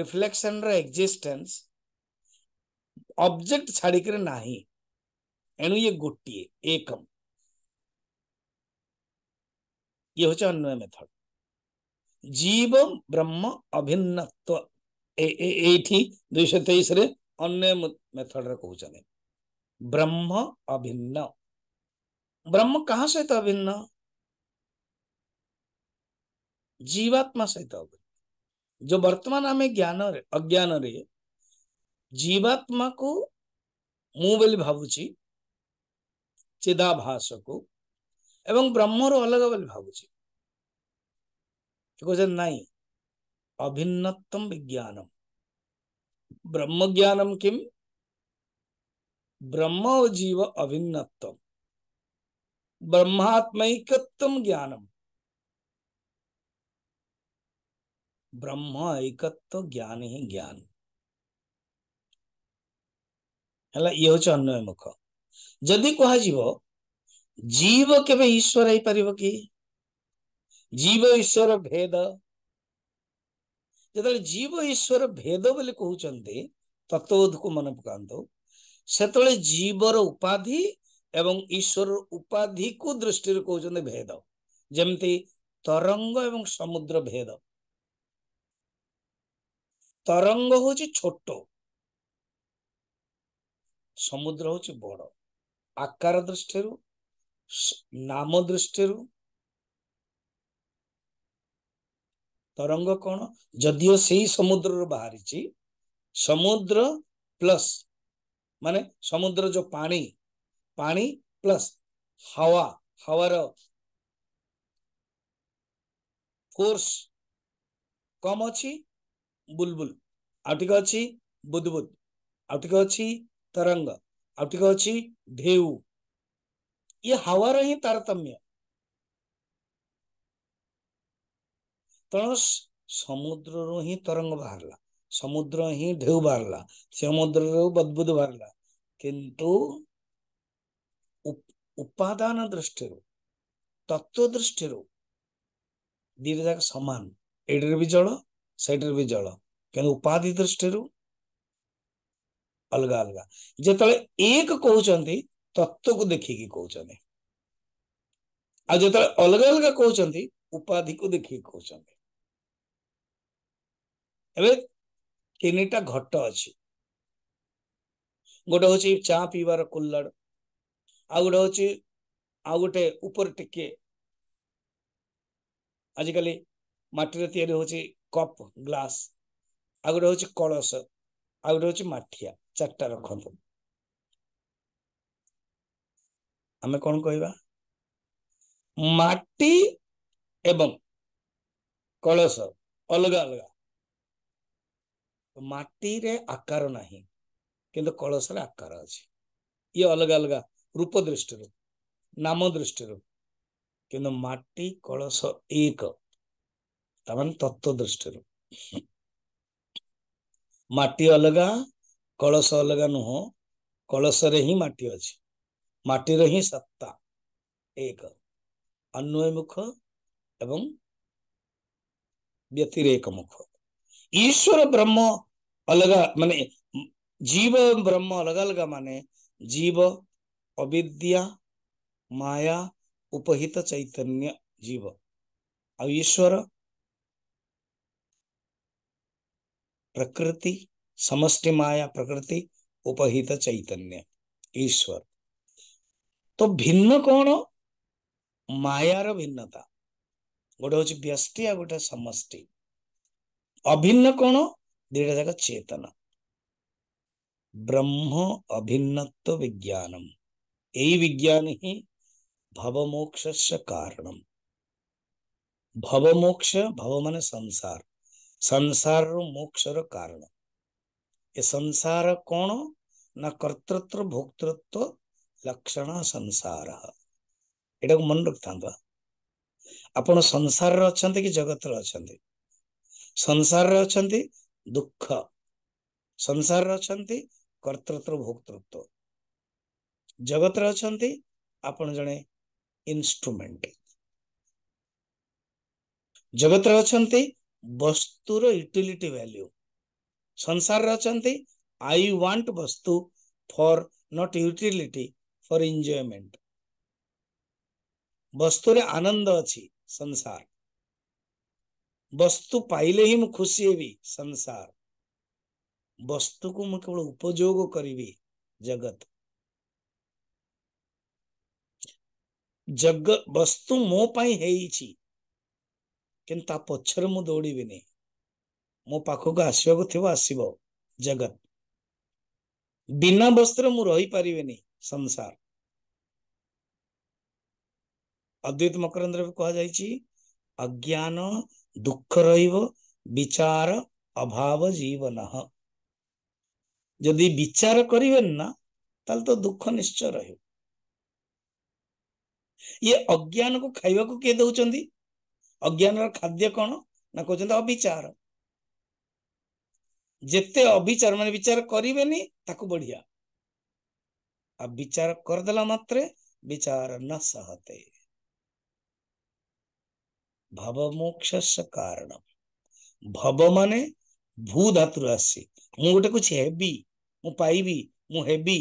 रिफ्लेक्शन रजिस्टेन्स अब्जेक्ट छाड़कर ना एणु ये गोटे एकम ये हूँ अन्वय मेथड जीव ब्रह्म अभिन्न दुश तेईस अन्वय मेथड रहा ब्रह्म अभिन्न ब्रह्म कहाँ सहित अभिन्न जीवात्मा सहित अभिन्न जो वर्तमान में ज्ञान अज्ञान रे जीवात्मा को मुँह भावुची चिदाभास को एवं ब्रह्म रो अलग भावुच नाई अभिन्नतम विज्ञानम ब्रह्म ज्ञानम किम ब्रह्म और जीव अभिन्नतम ब्रह्मात्मकत्व ज्ञानम ब्रह्म एकत्व ज्ञान ही ज्ञान है ये हूँ अन्वय मुख जदि कह जीव के ईश्वर है पार कि जीव ईश्वर भेद जो जीव ईश्वर भेद बोली कहते तत्वोध को मन पका से जीवर उपाधि ଏବଂ ଈଶ୍ୱର ଉପାଧିକୁ ଦୃଷ୍ଟିରୁ କହୁଛନ୍ତି ଭେଦ ଯେମିତି ତରଙ୍ଗ ଏବଂ ସମୁଦ୍ର ଭେଦ ତରଙ୍ଗ ହଉଛି ଛୋଟ ସମୁଦ୍ର ହଉଛି ବଡ ଆକାର ଦୃଷ୍ଟିରୁ ନାମ ଦୃଷ୍ଟିରୁ ତରଙ୍ଗ କଣ ଯଦିଓ ସେଇ ସମୁଦ୍ରରୁ ବାହାରିଛି ସମୁଦ୍ର ପ୍ଲସ ମାନେ ସମୁଦ୍ର ଯୋଉ ପାଣି पानी प्लस हवा हवर फोर्स कम ଅଛି ବୁଲବୁଲ ଆଉ ଟିକେ ଅଛି ବୁଦବୁଦ ଆଉ ଟିକେ ଅଛି ତରଙ୍ଗ ଆଉ ଟିକେ ଅଛି ଢେଉ ଇଏ ହାୱାର ହିଁ ତାରତମ୍ୟ ତେଣୁ ସମୁଦ୍ରରୁ ହିଁ ତରଙ୍ଗ ବାହାରିଲା ସମୁଦ୍ର ହିଁ ଢେଉ ବାହାରିଲା ସମୁଦ୍ରରୁ ବଦବୁଦ ବାହାରିଲା କିନ୍ତୁ ଉପାଦାନ ଦୃଷ୍ଟିରୁ ତତ୍ଵ ଦୃଷ୍ଟିରୁ ଦୁଇଟା ଯାକ ସମାନ ଏଇଠିରେ ବି ଜଳ ସେଇଠିରେ ବି ଜଳ କିନ୍ତୁ ଉପାଧି ଦୃଷ୍ଟିରୁ ଅଲଗା ଅଲଗା ଯେତେବେଳେ ଏକ କହୁଛନ୍ତି ତତ୍ଵକୁ ଦେଖିକି କହୁଛନ୍ତି ଆଉ ଯେତେବେଳେ ଅଲଗା ଅଲଗା କହୁଛନ୍ତି ଉପାଧିକୁ ଦେଖିକି କହୁଛନ୍ତି ଏବେ ତିନିଟା ଘଟ ଅଛି ଗୋଟେ ହଉଛି ଚା ପିଇବାର କୁଲ୍ଲଡ଼ ଆଉ ଗୋଟେ ହେଉଛି ଆଉ ଗୋଟେ ଉପରେ ଟିକେ ଆଜିକାଲି ମାଟିରେ ତିଆରି ହେଉଛି କପ୍ ଗ୍ଲାସ୍ ଆଉ ଗୋଟେ ହେଉଛି କଳସ ଆଉ ଗୋଟେ ହେଉଛି ମାଠିଆ ଚାରିଟା ରଖନ୍ତୁ ଆମେ କ'ଣ କହିବା ମାଟି ଏବଂ କଳସ ଅଲଗା ଅଲଗା ମାଟିରେ ଆକାର ନାହିଁ କିନ୍ତୁ କଳସରେ ଆକାର ଅଛି ଇଏ ଅଲଗା ଅଲଗା ରୂପ ଦୃଷ୍ଟିରୁ ନାମ ଦୃଷ୍ଟିରୁ କିନ୍ତୁ ମାଟି କଳସ ଏକ ତାମାନେ ତତ୍ତ୍ୱ ଦୃଷ୍ଟିରୁ ମାଟି ଅଲଗା କଳସ ଅଲଗା ନୁହଁ କଳସରେ ହିଁ ମାଟି ଅଛି ମାଟିର ହିଁ ସତ୍ତା ଏକ ଅନ୍ୱୟମୁଖ ଏବଂ ବ୍ୟତିରେକ ମୁଖ ଈଶ୍ୱର ବ୍ରହ୍ମ ଅଲଗା ମାନେ ଜୀବ ଏବଂ ବ୍ରହ୍ମ ଅଲଗା ଅଲଗା ମାନେ ଜୀବ अविद्या माया उपहित चैतन्य जीव अब ईश्वर प्रकृति समष्टि माया प्रकृति उपहित चैतन्य ईश्वर तो भिन्न कौन मायार भिन्नता गोटे ହଉଛି ବ୍ୟଷ୍ଟି ଆଉ ଗୋଟେ ସମଷ୍ଟି ଅଭିନ୍ନ କଣ ଦିଟା ଯାକ ଚେତନ ବ୍ରହ୍ମ ଅଭିନ୍ନତ୍ୱ यही विज्ञान ही भवमोक्ष कारणम भवमोक्ष भव मन संसार संसार मोक्ष कारण ये संसार कौन ना कर्तृत्व भोक्तृत्व लक्षण संसार ଏଇଟା ମନେ ରଖିଥାନ୍ତୁ ଆପଣ ସଂସାରରେ ଅଛନ୍ତି जगत ଜଗତରେ संसार ସଂସାରରେ ଅଛନ୍ତି ଦୁଃଖ ସଂସାରରେ ଅଛନ୍ତି କର୍ତ୍ତୃତ୍ୱ ଭୋକ୍ତୃତ୍ୱ ଜଗତରେ ଅଛନ୍ତି ଆପଣ ଜଣେ ଇନ୍ଷ୍ଟ୍ରୁମେଣ୍ଟ ଜଗତରେ ଅଛନ୍ତି ବସ୍ତୁର ୟୁଟିଲିଟି ଭାଲ୍ୟୁ ସଂସାରରେ ଅଛନ୍ତି ଆଇ ୱାଣ୍ଟ ବସ୍ତୁ for not utility for enjoyment ବସ୍ତୁରେ ଆନନ୍ଦ ଅଛି ସଂସାର ବସ୍ତୁ ପାଇଲେ ହିଁ ମୁଁ ଖୁସି ହେବି ସଂସାର ବସ୍ତୁକୁ ମୁଁ କେବଳ ଉପଯୋଗ କରିବି ଜଗତ ଜଗ ବସ୍ତୁ ମୋ ପାଇଁ ହେଇଛି କିନ୍ତୁ ତା ପଛରେ ମୁଁ ଦୌଡ଼ିବିନି ମୋ ପାଖକୁ ଆସିବାକୁ ଥିବ ଆସିବ ଜଗତ ବିନା ବସ୍ତ୍ର ମୁଁ ରହିପାରିବିନି ସଂସାର ଅଦ୍ୱୈତ ମକରନ୍ଦ୍ର ବି କୁହାଯାଇଛି ଅଜ୍ଞାନ ଦୁଃଖ ରହିବ ବିଚାର ଅଭାବ ଜୀବନ ଯଦି ବିଚାର କରିବେନି ନା ତାହେଲେ ତ ଦୁଃଖ ନିଶ୍ଚୟ ରହିବ ये अज्ञान को खावाक किए दौरान अज्ञान खाद्य कौन ना कहते अबिचार जिते अबिचार मान विचार करे करें बढ़िया आ विचार करदे मात्रे विचार न सहते भवमोक्ष कारण भव मान भू धातु आसी मु कुछ हेबी मुबी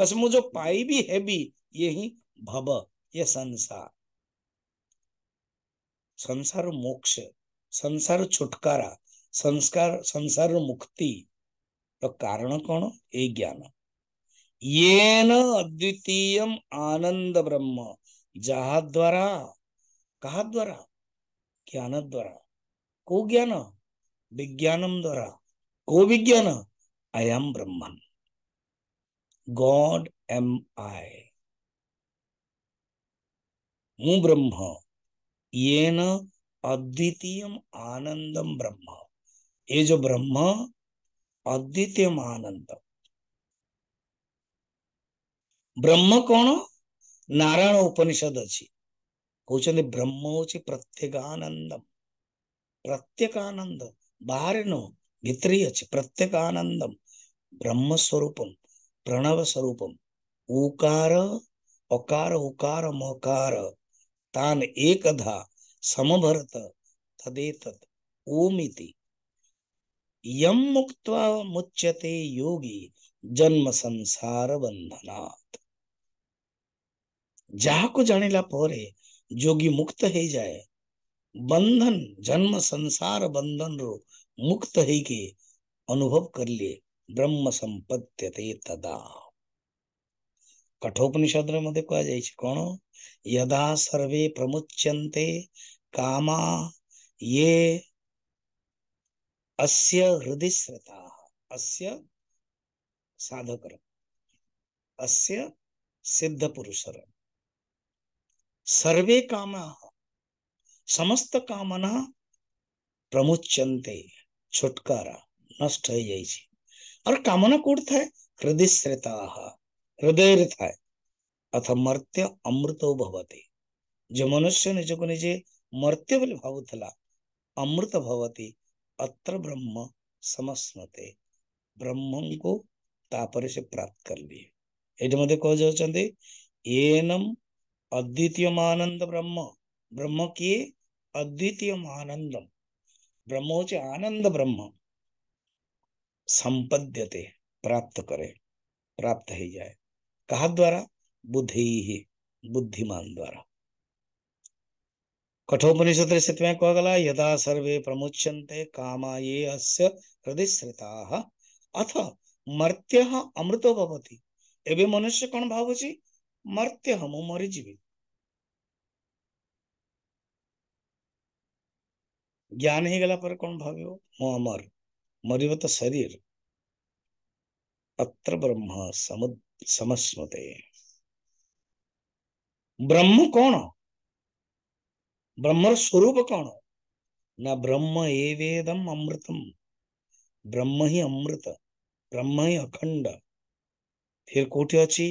मुझे पाइबी हेबी ये भव ये संसार संसार मोक्ष संसार छुटकारा संस्कार संसार मुक्ति तो कारण कौन ये ज्ञान येन अद्वितीय आनंद ब्रह्म जहा द्वारा कहा द्वारा ज्ञान द्वारा को ज्ञान विज्ञानम द्वारा को विज्ञान I am Brahman God am I అహం బ్రహ్మ ఏన అద్వితీయం ఆనందం బ్రహ్మ ఏ జో బ్రహ్మ అద్వితీయం ఆనందం బ్రహ్మ କ'ଣ ନାରାୟଣ ଉପନିଷଦ ଅଛି କହୁଛନ୍ତି ବ୍ରହ୍ମ ହେଉଛି ପ୍ରତ୍ୟେକ ଆନନ୍ଦ ପ୍ରତ୍ୟେକ ଆନନ୍ଦ ବାହାରେ ନୁହଁ ଭିତରେ ଅଛି ପ୍ରତ୍ୟେକ ଆନନ୍ଦମ ବ୍ରହ୍ମ ସ୍ୱରୂପମ ପ୍ରଣବ ସ୍ୱରୂପମ ଉକାର ଅକାର ଉକାର ମକାର तान एक धा समभरत तदेत ओमिति यम मुक्त मुच्यते योगी जन्म संसार बंधनात् जहा को जाने लापे जोगी मुक्त हो जाए बंधन जन्म संसार बंधन रो मुक्त है के अनुभव कर लिए ब्रह्म संपत्त्यते तदा कठोपनिषद कह कौन यदा सर्वे प्रमुच्य काम ये अस्य हृदय श्रता अस्य साधक अस्य सिद्ध पुरुष सर्वे काम समस्त कामना प्रमुच्यंते छुटकारा नष्ट हो जाए और कामना कौट था हृदय श्रेता हृदय थाय अथ मर्त्य अमृत भवती जो मनुष्य निज को निजे मर्त्य भावुला अमृत भवती अत्र ब्रह्म समस्मते ब्रह्म को तापर से प्राप्त कर लिए ये कहते एनम अद्वितीय आनंद ब्रह्म ब्रह्म किए अद्वितीय आनंद ब्रह्म हूँ आनंद ब्रह्म संपद्यते प्राप्त करे प्राप्त ही जाए कहा द्वारा बुद्धि ही बुद्धिमान द्वारा कठोपनिषद स्थितियां कहगला यदा सर्वे प्रमुच्यंते कामा ये अस्य हृदयश्रिताः अथ मर्त्य अमृत भवति एवं मनुष्य कौन भावी मर्त्य मु मरीजी ज्ञान ही गला पर कौन भाव मु अमर मरिव तो शरीर अत्र ब्रह्म सम समस्मते ब्रह्म कौन ब्रह्म स्वरूप कौन न ब्रह्म ए वेदम अमृतम ब्रह्म ही अमृत ब्रह्म ही अखंड फिर कोठी अच्छी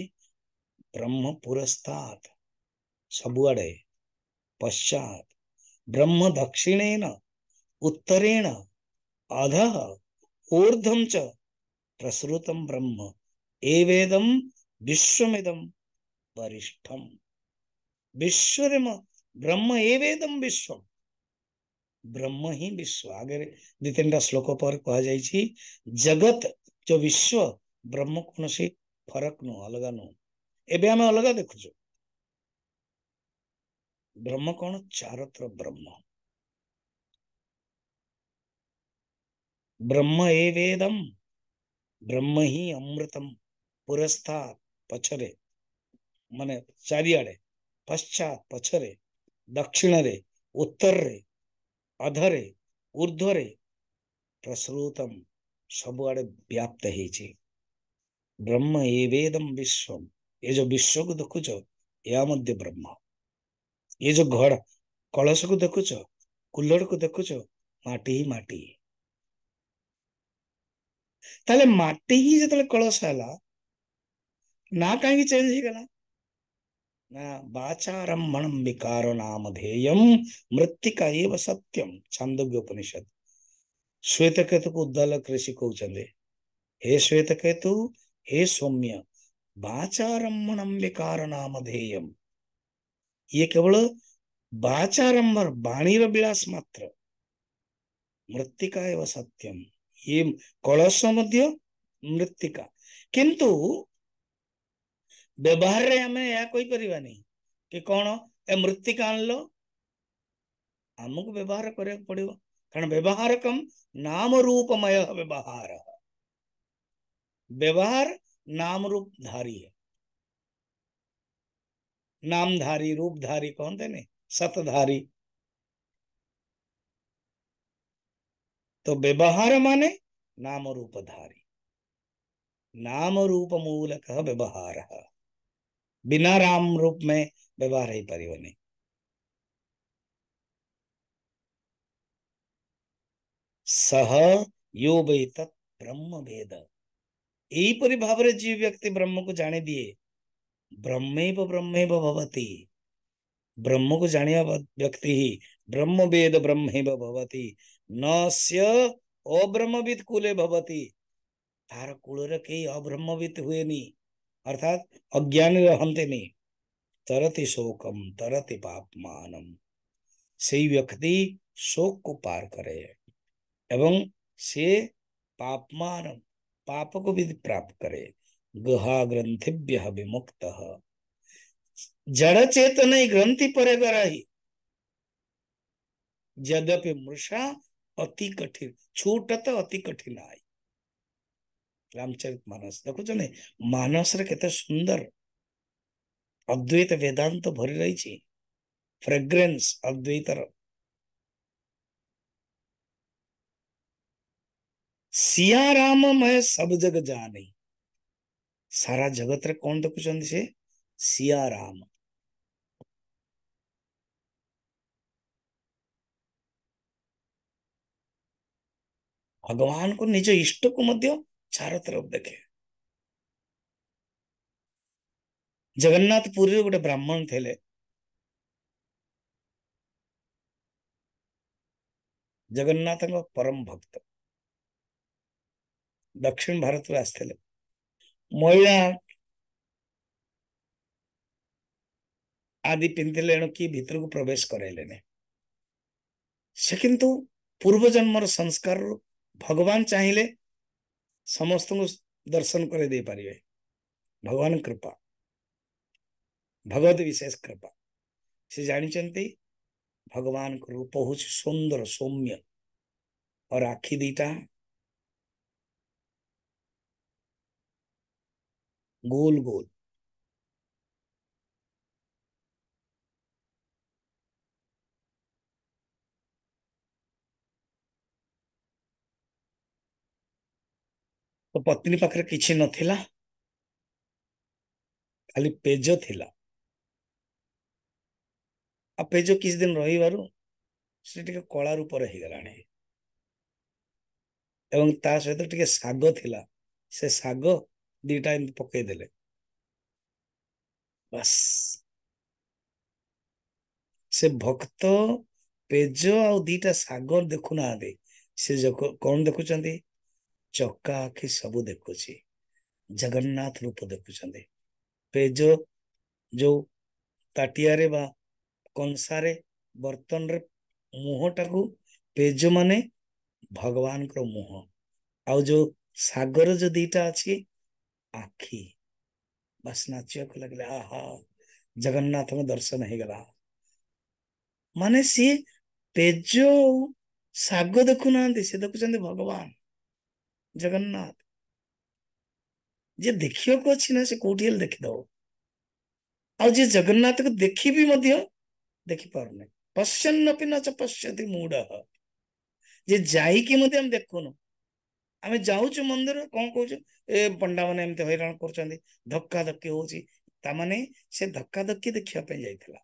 ब्रह्म पुरस्तात सबुआडे पश्चात ब्रह्म दक्षिणेन उत्तरेण अध ऊर्धम च प्रसृतम ब्रह्म एवेदम विश्वमिदम वरिष्ठम विश्वरिम ब्रह्म एवेदम विश्वम ब्रह्म ହିଁ ବିଶ୍ୱ ଆଗରେ ଦି ତିନିଟା ଶ୍ଲୋକ ପରେ କୁହାଯାଇଛି ଜଗତ ଯୋ ବିଶ୍ୱ ବ୍ରହ୍ମ କୌଣସି ଫରକ ନୁହଁ ଅଲଗା ନୁହଁ ଏବେ ଆମେ ଅଲଗା ଦେଖୁଛୁ ବ୍ରହ୍ମ କ'ଣ ଚାରତ୍ର ବ୍ରହ୍ମ ବ୍ରହ୍ମ ଏ ବେଦମ୍ બ્રહ્મ હિ અમૃતમ પુરસ્થા પછરે મને ચારિયાડે પશ્ચાત પછરે દક્ષિણરે ઉત્તરે અધરે ଉର୍ଦ୍ଧ୍ୱରେ ପ୍ରସୃତମ ସବୁଆଡ଼େ ବ୍ୟାପ୍ତ ହେଇଛି ବ୍ରହ୍ମ ଏ ବେଦମ ବିଶ୍ୱମ ଏ ଯୋଉ ବିଶ୍ୱକୁ ଦେଖୁଛ ଏହା ମଧ୍ୟ ବ୍ରହ୍ମ ଏ ଯୋଉ ଘର କଳସକୁ ଦେଖୁଛ କୁଲରକୁ ଦେଖୁଛ ମାଟି ହିଁ ମାଟି ତାହେଲେ ମାଟି ହିଁ ଯେତେବେଳେ କଳସ ହେଲା ନା କାହିଁକି ଚେଞ୍ଜ ହେଇଗଲା ନା ବାଚାରମ୍ଭଣମ୍ ବିକାର ନାମଧେୟମ୍ ମୃତ୍ତିକା ଏବ ସତ୍ୟମ୍ ଛାନ୍ଦୋଗ୍ୟ ଉପନିଷଦ ଶ୍ୱେତକେତୁକୁ ଉଦ୍ଦାଲକ ଋଷି କହୁଛନ୍ତି ହେ ଶ୍ୱେତକେତୁ ହେ ସୌମ୍ୟ ବାଚାରମ୍ଭଣମ୍ ବିକାର ନାମଧେୟମ୍ ଇଏ କେବଳ ବାଚାରମ୍ଭର ବାଣୀର ବିଳାସ ମାତ୍ର ମୃତ୍ତିକା ଏବ ସତ୍ୟମ୍ ये कलश मध्य मृतिका किंतु व्यवहार रे हमें या कोई परिवानी कि कौन ए मृतिका आनलो आमुक व्यवहार करे पड़ो कारण व्यवहार कम नाम रूपमय व्यवहार व्यवहार नाम रूप धारी है नाम धारी रूप धारी कहते ने सतधारी तो व्यवहार माने नाम रूपधारी नाम रूप मूलक व्यवहार बिना राम रूप में व्यवहार ही परिवने सह यो ब्रह्म भेद यही भाव जीव व्यक्ति ब्रह्म को जाने दिए ब्रह्मेव ब्रह्मेव भवती ब्रह्म को जाने व्यक्ति ही ब्रह्म वेद ब्रह्म भवती नब्रह्मविद अब्रह्मविद भवती तार कुल रही अब्रह्मविद हुए नहीं अर्थात अज्ञान रहते नहीं तरति शोकम तरति पाप मानम से व्यक्ति शोक को पार करे एवं से पापमान पाप को भी प्राप्त करे गुहा ग्रंथिभ्य विमुक्त जड़ चेतन ग्रंथि पर ही यद्यपि मृषा ଅତି କଠିନ ଛୋଟ ତ ଅତି କଠିନାଇ ରାମଚରିତ ମାନସ ଦେଖୁଛନ୍ତି ମାନସରେ କେତେ ସୁନ୍ଦର ଅଦ୍ୱୈତ ବେଦାନ୍ତ ଭରି ରହିଛି ଫ୍ରେଗ୍ରେନ୍ସ ଅଦ୍ୱୈତର ସିଆ ରାମମୟ ସବୁ ଜଗ ଜାନି ସାରା ଜଗତରେ କଣ ଦେଖୁଛନ୍ତି ସେ ସିଆ ରାମ ଭଗବାନଙ୍କୁ ନିଜ ଇଷ୍ଟକୁ ମଧ୍ୟ ଚାର ତରଫ ଦେଖେ ଜଗନ୍ନାଥ ପୁରୀରେ ଗୋଟେ ବ୍ରାହ୍ମଣ ଥିଲେ ଜଗନ୍ନାଥଙ୍କ ପରମ ଭକ୍ତ ଦକ୍ଷିଣ ଭାରତରୁ ଆସିଥିଲେ ମହିଳା ଆଦି ପିନ୍ଧିଥିଲେ ଏଣୁ କି ଭିତରକୁ ପ୍ରବେଶ କରାଇଲେନି ସେ କିନ୍ତୁ ପୂର୍ବ ଜନ୍ମର ସଂସ୍କାରରୁ भगवान चाहिए समस्त को दर्शन कराई देपर भगवान कृपा भगवत विशेष कृपा से जानते भगवान रूप हूँ सुंदर सौम्य और आखि दीटा गोल गोल તો પત્ની પાଖରେ କିଛି ନଥିଲା ଖାଲି ପେଜ ଥିଲା ଆଉ ପେଜ କିଛି ଦିନ ରହିବାରୁ ସେ ଟିକେ କଳା ରୂପରେ ହେଇଗଲାଣି ଏବଂ ତା ସହିତ ଟିକେ ଶାଗ ଥିଲା ସେ ଶାଗ ଦିଟା ଏମିତି ପକେଇଦେଲେ ବାସ୍ ସେ ଭକ୍ତ ପେଜ ଆଉ ଦିଟା ଶାଗ ଦେଖୁନାହାନ୍ତି ସେ କଣ ଦେଖୁଛନ୍ତି चका आखि सब देखुची जगन्नाथ रूप देखुं पेज जो ताटियारे बा कंसारे बर्तन रे मुहटा को पेज माने भगवान को मुह आउ जो सागर जो दीटा अच्छी आखि बस नाच को लगे आहा जगन्नाथ में दर्शन है गला माने सी पेज सग देखु ना देखुं भगवान ଜଗନ୍ନାଥ ଯିଏ ଦେଖିବାକୁ ଅଛି ନା ସେ କୋଉଠି ହେଲେ ଦେଖିଦେବ ଆଉ ଯିଏ ଜଗନ୍ନାଥକୁ ଦେଖିବି ମଧ୍ୟ ଦେଖିପାରୁନାହିଁ ପଶ୍ୟନ ପିନା ପଶ୍ୟତି ମୁଡ଼ ଯେ ଯାଇକି ମଧ୍ୟ ଆମେ ଦେଖୁନୁ ଆମେ ଯାଉଛୁ ମନ୍ଦିର କ'ଣ କହୁଛୁ ଏ ପଣ୍ଡାମାନେ ଏମିତି ହଇରାଣ କରୁଛନ୍ତି ଧକ୍କା ଧକ୍କି ହଉଛି ତାମାନେ ସେ ଧକ୍କା ଧକ୍କି ଦେଖିବା ପାଇଁ ଯାଇଥିଲା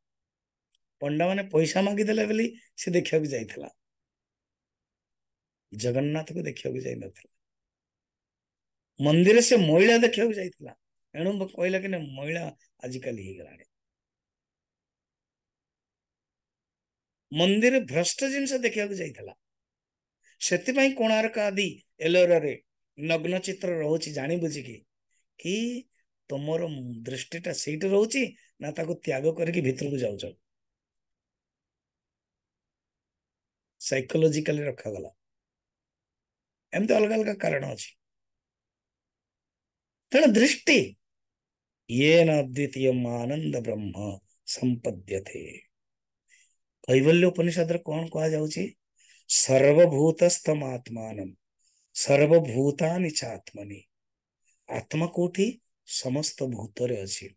ପଣ୍ଡାମାନେ ପଇସା ମାଗିଦେଲେ ବୋଲି ସେ ଦେଖିବାକୁ ଯାଇଥିଲା ଜଗନ୍ନାଥକୁ ଦେଖିବାକୁ ଯାଇନଥିଲା ମନ୍ଦିର ସେ ମହିଳା ଦେଖିବାକୁ ଯାଇଥିଲା ଏଣୁ କହିଲା କି ନା ମହିଳା ଆଜିକାଲି ହେଇଗଲାଣି ମନ୍ଦିର ଭ୍ରଷ୍ଟ ଜିନିଷ ଦେଖିବାକୁ ଯାଇଥିଲା ସେଥିପାଇଁ କୋଣାର୍କ ଆଦି ଏଲୋରାରେ ନଗ୍ନ ଚିତ୍ର ରହୁଛି ଜାଣିବୁଝିକି କି ତମର ଦୃଷ୍ଟିଟା ସେଇଠି ରହୁଛି ନା ତାକୁ ତ୍ୟାଗ କରିକି ଭିତରକୁ ଯାଉଛ ସାଇକୋଲୋଜିକାଲି ରଖାଗଲା ଏମିତି ଅଲଗା ଅଲଗା କାରଣ ଅଛି ತನ್ನ ದೃಷ್ಟಿ ಏನ ಅದ್ವಿತೀಯಂ ಆನಂದ ಬ್ರಹ್ಮ ಸಂಪದ್ಯತೆ ಕೈವಲ್ಯೋಪನಿಷದ್ರ କ'ଣ କୁହାଯାଉଛି ସର୍ବଭୂତସ୍ଥମାତ୍ମାନଂ ସର୍ବଭୂତାନି ଚ ଆତ୍ମନି ଆତ୍ମା କୋଉଠି ସମସ୍ତ ଭୂତରେ ଅଛି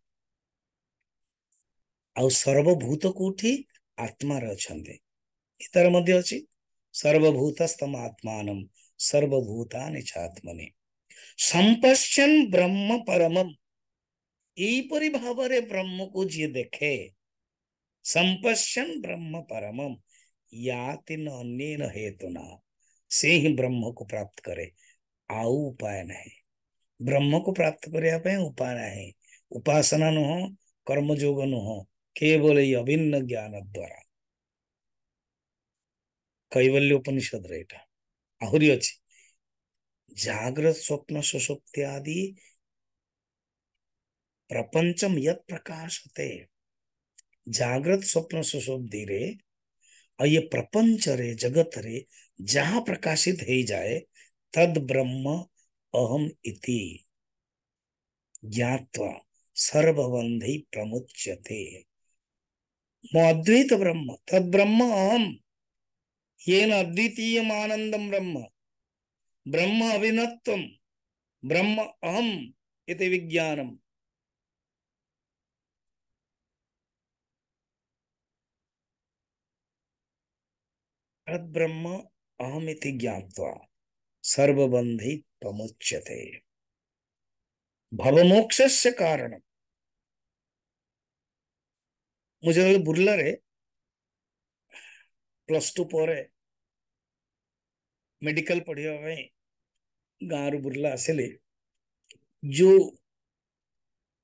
ଆଉ ସର୍ବଭୂତ କୋଉଠି ଆତ୍ମାରେ ଅଛନ୍ତି ଇତାର ମଧ୍ୟ ଅଛି ସର୍ବଭୂତସ୍ଥମ ଆତ୍ମାନଂ ସର୍ବଭୂତାନି ଚ ଆତ୍ମନି संपश्चन ब्रह्म परमम भाव ब्रह्म को जी देखे संपश्चन ब्रह्म परमम या तीन अन्य हेतु ना से ही ब्रह्म को प्राप्त करे आउ उपाय ना ब्रह्म को प्राप्त करने उपाय ना उपासना नुह कर्मजोग नुह केवल अभिन्न ज्ञान द्वारा कैवल्य उपनिषद रहा आहरी अच्छी जागृत स्वप्न सुसुप्ति आदि प्रपंचम यत प्रकाशते जाग्रत स्वप्न सुसुप्ति रे और ये प्रपंच रे जगत रे जहां प्रकाशित है जाए तद ब्रह्म अहम इति ज्ञात्वा सर्वबंधि प्रमुच्यते अद्वैत ब्रह्म तद ब्रह्म अहम ये न अद्वितीय आनंदम ब्रह्म ब्रह्म अभिनत्वम ब्रह्म अहम इति विज्ञानम अहमति अहमिति ज्ञात्वा सर्वबंधि तमुच्यते भवमोक्षस्य कारणम ಮುಜರಲ್ಲಿ ಬುರ್ಲರೆ ಪ್ಲಸ್ ಟು ಪೋರೆ ಮೆಡಿಕಲ್ ಪಡೆಯುವವೇ गाँव बुर्ला आस जो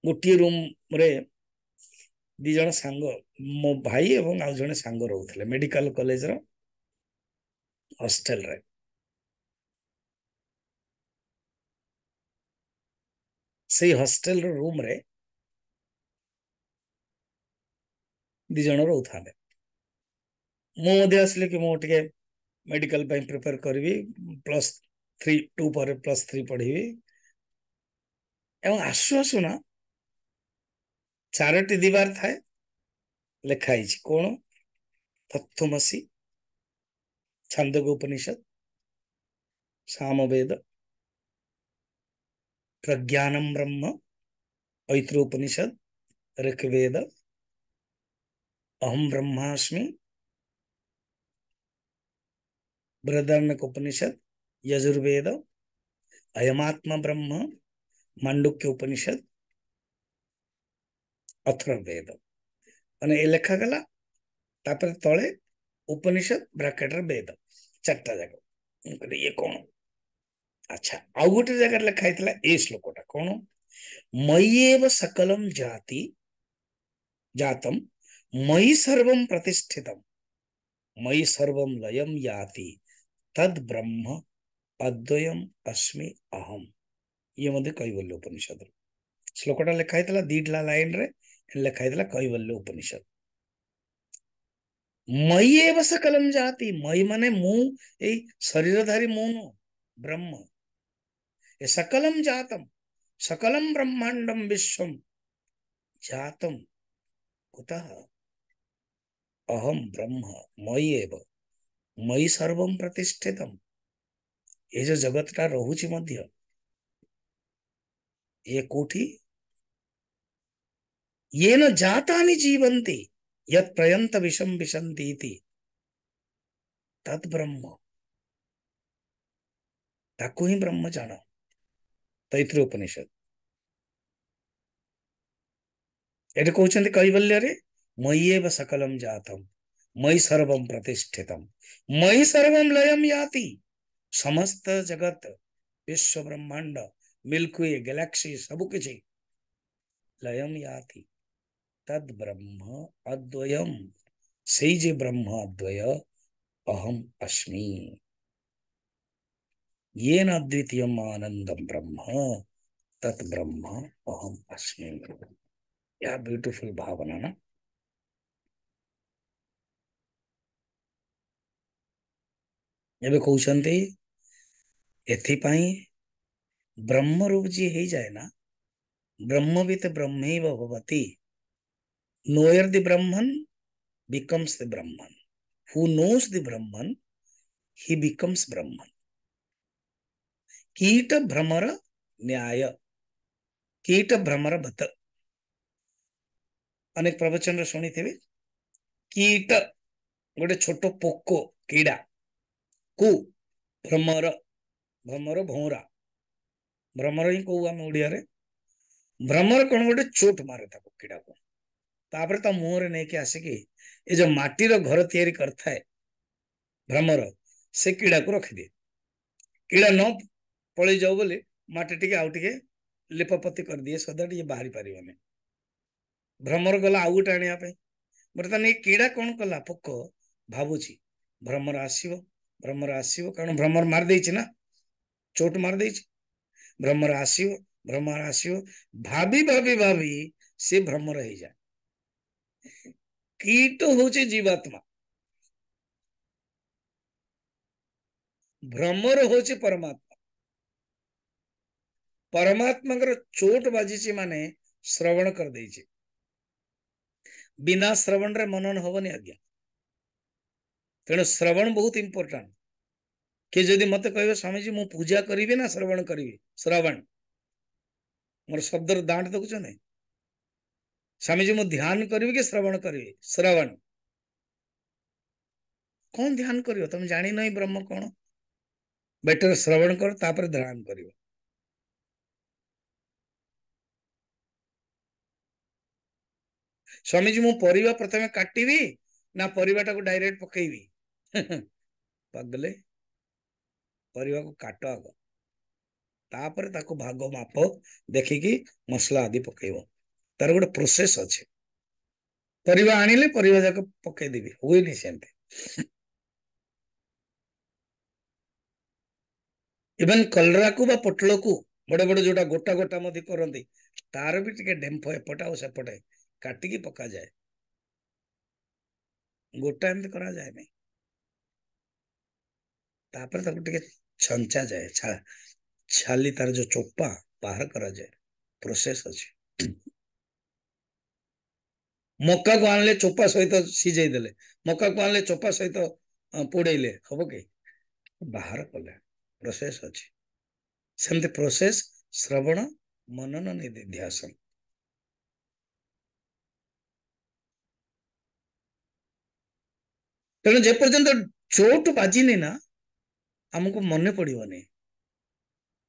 गोटे रूम रे दीज सांग मो भाई एवं आज जन सांग रोले मेडिकल कलेज हॉस्टल रे से हॉस्टल रो रूम रे दीज रो था मुझे कि मुझे मेडिकल प्रिपेयर करी प्लस थ्री टू पर प्लस थ्री पढ़ी एवं आसु आसुना चारोटी दीवार था लिखाई कौन तत्वसी छंद उपनिषद सामवेद प्रज्ञानम ब्रह्म ऐतृपनिषद ऋग्वेद अहम ब्रह्मास्मी बृदर्णक उपनिषद यजुर्वेद अयमात्म ब्रह्म मंडुक्य उपनिषद अथर्वेद मैंने लिखागला तले उपनिषद ब्राकेट वेद चार्टा जग ये कौन अच्छा आउ गोटे जगह लिखाई था ये श्लोक टा कौन मयेव सकलम जाति जातम मयि सर्व प्रतिष्ठित मई सर्व लयम याति तद ब्रह्म ಅದ್ವಯಂ ಅಸ್ಮಿ ಅಹಂ ಈ ಒಂದು ಕೈವಲ್ಯ ಉಪನಿಷತ್ತು ಶ್ಲೋಕಟ ಲೆಕ್ಕ ಆಯ್ತಲ್ಲ ದೀಡ್ಲ ಲೈನ್ರೆ ಲೆಕ್ಕ ಆಯ್ತಲ್ಲ ಕೈವಲ್ಯ ಉಪನಿಷತ್ ಮೈ ಏವ ಸಕಲಂ ಜಾತಿ ಮೈ ಮನೆ ಮೂ ಏ ಶರೀರಧಾರಿ ಮೂನು ಬ್ರಹ್ಮ ये सकलम जातम सकलम ब्रह्मांडम विश्वम जातम कुतः अहम ब्रह्म मयि एव मयि सर्वम प्रतिष्ठितम ये जो जगत टा रोची मध्य ये कोठी ये न जाता जीवंती यद प्रयंत विषम विशंती तद ब्रह्म ताको ही ब्रह्म जान तैत्र उपनिषद ये कहते कैवल्य रे मई एव सकलम जातम मई सर्व प्रतिष्ठितम मई सर्वम लयम याती समस्त जगत विश्व ब्रह्मांड मिल्कुए गैलेक्सी सब कुछ लयम याति तद ब्रह्म अद्वयम से সেই যে ব্রহ্মাদ্বয় অহম অস্মি येन अद्वितीयम आनंदम ब्रह्म तत् ब्रह्म अहम अस्मि यह ब्यूटीफुल भावना ना এবে কৌশন্তি एथपाई ब्रह्म रूप जी हो जाए ना ब्रह्म भी तो ब्रह्म भगवती knower the Brahman becomes the Brahman who knows the Brahman he becomes Brahman कीट भ्रमर न्याय कीट भ्रमर भत अनेक प्रवचन रुणी थे कीट गोटे छोट पोको कीड़ा को भ्रमर ଭ୍ରମର ଭଉଁରା ଭ୍ରମର ହିଁ କହୁ ଆମେ ଓଡ଼ିଆରେ ଭ୍ରମର କ'ଣ ଗୋଟେ ଚୋଟ ମାରେ ତାକୁ କିଡ଼ାକୁ ତାପରେ ତା ମୁହଁରେ ନେଇକି ଆସିକି ଏ ଯୋଉ ମାଟିର ଘର ତିଆରି କରିଥାଏ ଭ୍ରମର ସେ କିଡ଼ାକୁ ରଖିଦିଏ କିଡ଼ା ନ ପଳେଇ ଯାଉ ବୋଲି ମାଟି ଟିକେ ଆଉ ଟିକେ ଲିପପତି କରିଦିଏ ସଦା ଟିକେ ବାହାରି ପାରିବନି ଭ୍ରମର ଗଲା ଆଉ ଗୋଟେ ଆଣିବା ପାଇଁ ବର୍ତ୍ତମାନ ଏ କିଡ଼ା କ'ଣ କଲା ପୋକ ଭାବୁଛି ଭ୍ରମର ଆସିବ ଭ୍ରମର ଆସିବ କାରଣ ଭ୍ରମର ମାରିଦେଇଛି ନା ચોટ મારી દે છે બ્રહ્મ રાશિઓ બ્રહ્મ રાશિઓ ભાભી ભાભી ભાભી સે બ્રહ્મ રહી જાય કીટ હોચે જીવાત્મા ભ્રમર હોચે પરમાત્મા પરમાત્માકર ચોટ બાજીચી માને શ્રવણ કરી દેઈચે ବିନା ଶ୍ରବଣରେ ମନନ ହବନି ଆଜ୍ଞା ତେଣୁ ଶ୍ରବଣ ବହୁତ ଇମ୍ପୋର୍ଟାଣ୍ଟ किए जदि मत कह स्वामीजी मु पूजा करी ना श्रवण करी श्रवण मोर शब्द दाँट देखु ना स्वामीजी मुझे ध्यान करी कि श्रवण करी श्रवण कौन ध्यान कर तुम जाणी ना ब्रह्म कौन बेटर श्रवण कर तापर ध्यान कर स्वामीजी मुझे प्रथम काटवी ना पर डायरेक्ट पकईबी पगले परिवार को काट आग तापर ताको भाग माप देखिकी मसला आदि पक तार गोटे प्रोसेस अच्छे पर आने पर जाक पकईदेवि हुए नहीं सेमती इवन कलरा को पोटल को बड़े बड़े जोटा गोटा गोटा मध्य करती तार भी टे डेम्प एपटे और सेपटे काटिकी पका जाए गोटा एम करा जाए नहीं છંચા જાય છા છાલી તારે જો ચોપ્પા બહાર કરા જાય પ્રોસેસ અછે ମକାକୁ ଆଣିଲେ ଚୋପା ସହିତ ସିଝେଇ ଦେଲେ ମକାକୁ ଆଣିଲେ ଚୋପା ସହିତ ପୋଡ଼େଇଲେ ହବ କି ବାହାର କଲେ ପ୍ରୋସେସ୍ ଅଛି ସେମିତି ପ୍ରୋସେସ୍ ଶ୍ରବଣ ମନନ ନିଧ୍ୟାସନ ତେଣୁ ଯେପର୍ଯ୍ୟନ୍ତ ଚୋଟ ବାଜିନି ନା ଆମକୁ ମନେ ପଡ଼ିବନି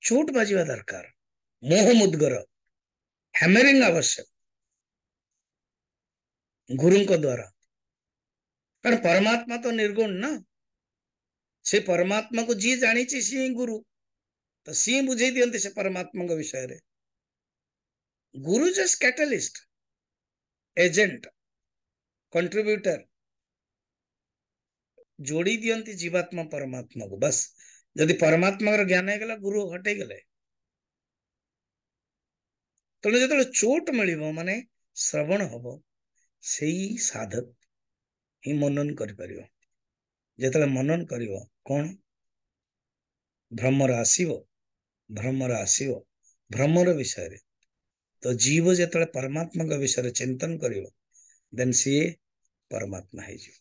ଚୋଟ୍ ବାଜିବା ଦରକାର ମୋହ ମୁଦ୍ଗର ହ୍ୟାମରିଂ ଆବଶ୍ୟକ ଗୁରୁଙ୍କ ଦ୍ୱାରା କାରଣ ପରମାତ୍ମା ତ ନିର୍ଗୁଣ ନା ସେ ପରମାତ୍ମାକୁ ଯିଏ ଜାଣିଛି ସିଏ ହିଁ ଗୁରୁ ତ ସିଏ ବୁଝେଇ ଦିଅନ୍ତି ସେ ପରମାତ୍ମାଙ୍କ ବିଷୟରେ ଗୁରୁ ଜଷ୍ଟ କ୍ୟାଟାଲିଷ୍ଟ ଏଜେଣ୍ଟ କଣ୍ଟ୍ରିବ୍ୟୁଟର ଯୋଡ଼ି ଦିଅନ୍ତି ଜୀବାତ୍ମା ପରମାତ୍ମାକୁ ବାସ୍ ଯଦି ପରମାତ୍ମାଙ୍କର ଜ୍ଞାନ ହେଇଗଲା ଗୁରୁ ହଟେଇଗଲେ ତେଣୁ ଯେତେବେଳେ ଚୋଟ ମିଳିବ ମାନେ ଶ୍ରବଣ ହବ ସେଇ ସାଧକ ହିଁ ମନନ କରିପାରିବ ଯେତେବେଳେ ମନନ କରିବ କ'ଣ ଭ୍ରମର ଆସିବ ଭ୍ରମର ଆସିବ ଭ୍ରମର ବିଷୟରେ ତ ଜୀବ ଯେତେବେଳେ ପରମାତ୍ମାଙ୍କ ବିଷୟରେ ଚିନ୍ତନ କରିବ ଦେନ୍ ସିଏ ପରମାତ୍ମା ହେଇଯିବ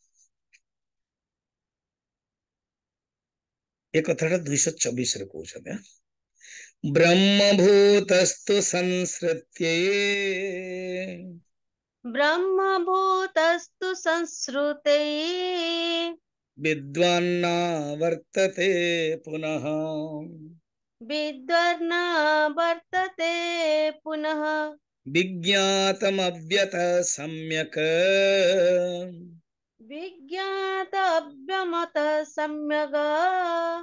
एकत्र दुईश चौबीस भूतस्तु ब्रह्मभूतस्तु ब्रह्म भूतस्तु संस्कृत विद्वान्ना वर्तते पुनः विद्वान्ना वर्तते पुनः अव्यत सम्यक विज्ञातव्यमत सम्यग्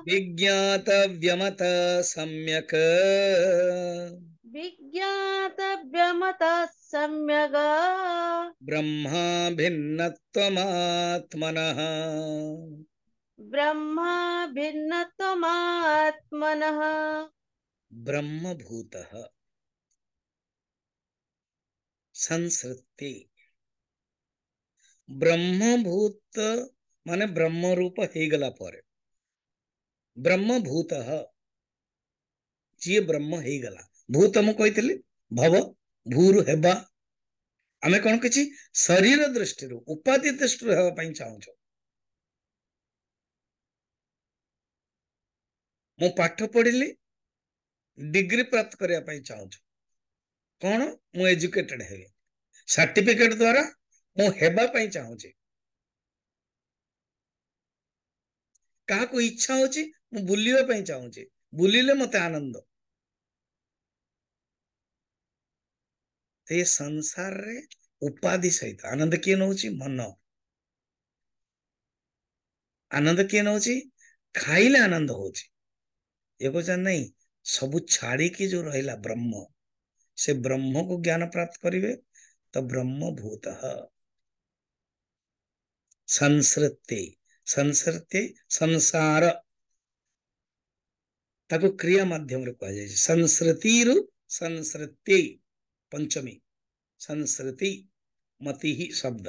विज्ञातव्यमत सम्यक् विज्ञातव्यमत सम्यग् ब्रह्मा भिन्नत्वमात्मनः ब्रह्मा भिन्नत्वमात्मनः ब्रह्मभूतः संसृत्ति ಬ್ರಹ್ಮಭೂತ ಮನೆ ಬ್ರಹ್ಮರೂಪ ಹೇಗಲಾಪರೆ ಬ್ರಹ್ಮಭೂತ ଯିଏ ବ୍ରହ୍ମ ହେଇଗଲା ଭୂତ ମୁଁ କହିଥିଲି ଭବ ଭୂରୁ ହେବା ଆମେ କ'ଣ କିଛି ଶରୀର ଦୃଷ୍ଟିରୁ ଉପାଧି ଦୃଷ୍ଟିରୁ ହେବା ପାଇଁ ଚାହୁଁଛୁ ମୁଁ ପାଠ ପଢିଲି ଡିଗ୍ରୀ ପ୍ରାପ୍ତ କରିବା ପାଇଁ ଚାହୁଁଛୁ କ'ଣ ମୁଁ ଏଜୁକେଟେଡ୍ ହେବି ସାର୍ଟିଫିକେଟ ଦ୍ୱାରା ମୁଁ ହେବା ପାଇଁ ଚାହୁଁଛି କାହାକୁ ଇଚ୍ଛା ହଉଛି ମୁଁ ବୁଲିବା ପାଇଁ ଚାହୁଁଛି ବୁଲିଲେ ମତେ ଆନନ୍ଦ ସେ ସଂସାରରେ ଉପାଧି ସହିତ ଆନନ୍ଦ କିଏ ନଉଛି ମନ ଆନନ୍ଦ କିଏ ନଉଛି ଖାଇଲେ ଆନନ୍ଦ ହଉଛି ଏ କହୁଛନ୍ତି ନାଇଁ ସବୁ ଛାଡିକି ଯୋଉ ରହିଲା ବ୍ରହ୍ମ ସେ ବ୍ରହ୍ମକୁ ଜ୍ଞାନ ପ୍ରାପ୍ତ କରିବେ ତ ବ୍ରହ୍ମ ଭୂତ సంసృత్తి సంసృత్తి సంసార ତାକୁ କ୍ରିୟା ମାଧ୍ୟମରେ କୁହାଯାଇଛି ସଂସ୍କୃତିରୁ ସଂସ୍କୃତି ପଞ୍ଚମୀ ସଂସ୍କୃତି ମତି ଶବ୍ଦ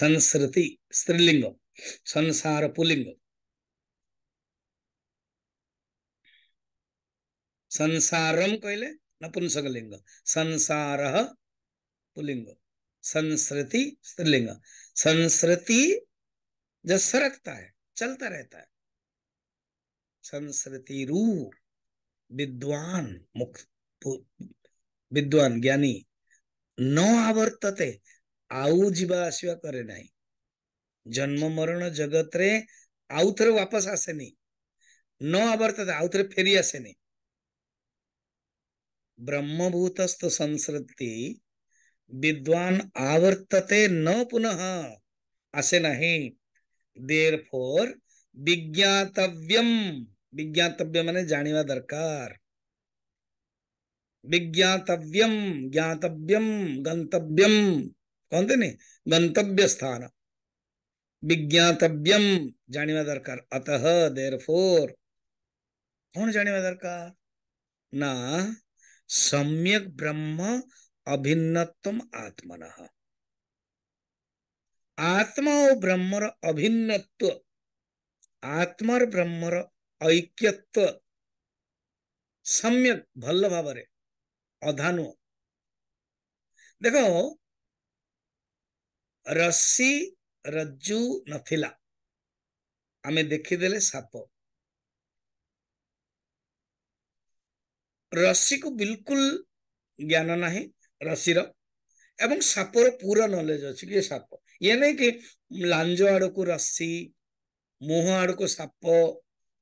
ସଂସ୍କୃତି ସ୍ତ୍ରୀଲିଙ୍ଗ ସଂସାର ପୁଲିଙ୍ଗ ସଂସାରମ୍ କହିଲେ ନପୁଂସକ ଲିଙ୍ଗ ସଂସାର ପୁଲିଙ୍ଗ ସଂସ୍କୃତି ସ୍ତ୍ରୀଲିଙ୍ଗ संस्कृति जो सरकता है चलता रहता है संस्कृति रूप विद्वान मुख विद्वान ज्ञानी न आवर्तते आऊ आसवा करे जन्म मरण नाही ଜନ୍ମ ମରଣ ଜଗତରେ ଆଉଥରେ ୱାପସ ଆସେନି ନ ଆବର୍ତ୍ତ फेरी आसे नहीं ब्रह्मभूतस्त संस्कृति विद्वान आवर्तते न पुनः ऐसे नहीं देर फोर विज्ञातव्यम विज्ञातव्य मैंने जाने दरकार विज्ञातव्यम ज्ञातव्यम गंतव्यम कौन थे नहीं गंतव्य स्थान विज्ञातव्यम जाने दरकार अतः देर फोर कौन जाने दरकार ना सम्यक ब्रह्मा अभिन्नत्व आत्मन आत्मा और ब्रह्मर अभिन्नत्व आत्मा और ब्रह्मर ऐक्यत्व सम्यक भल भाव अधान देख रस्सी रज्जु नथिला आमे देखीदे साप रस्सी को बिल्कुल ज्ञान नहीं रसिर एउ साप र पूरा नलेज अप इन नै कि लाज आडको रसि मुह आडको साप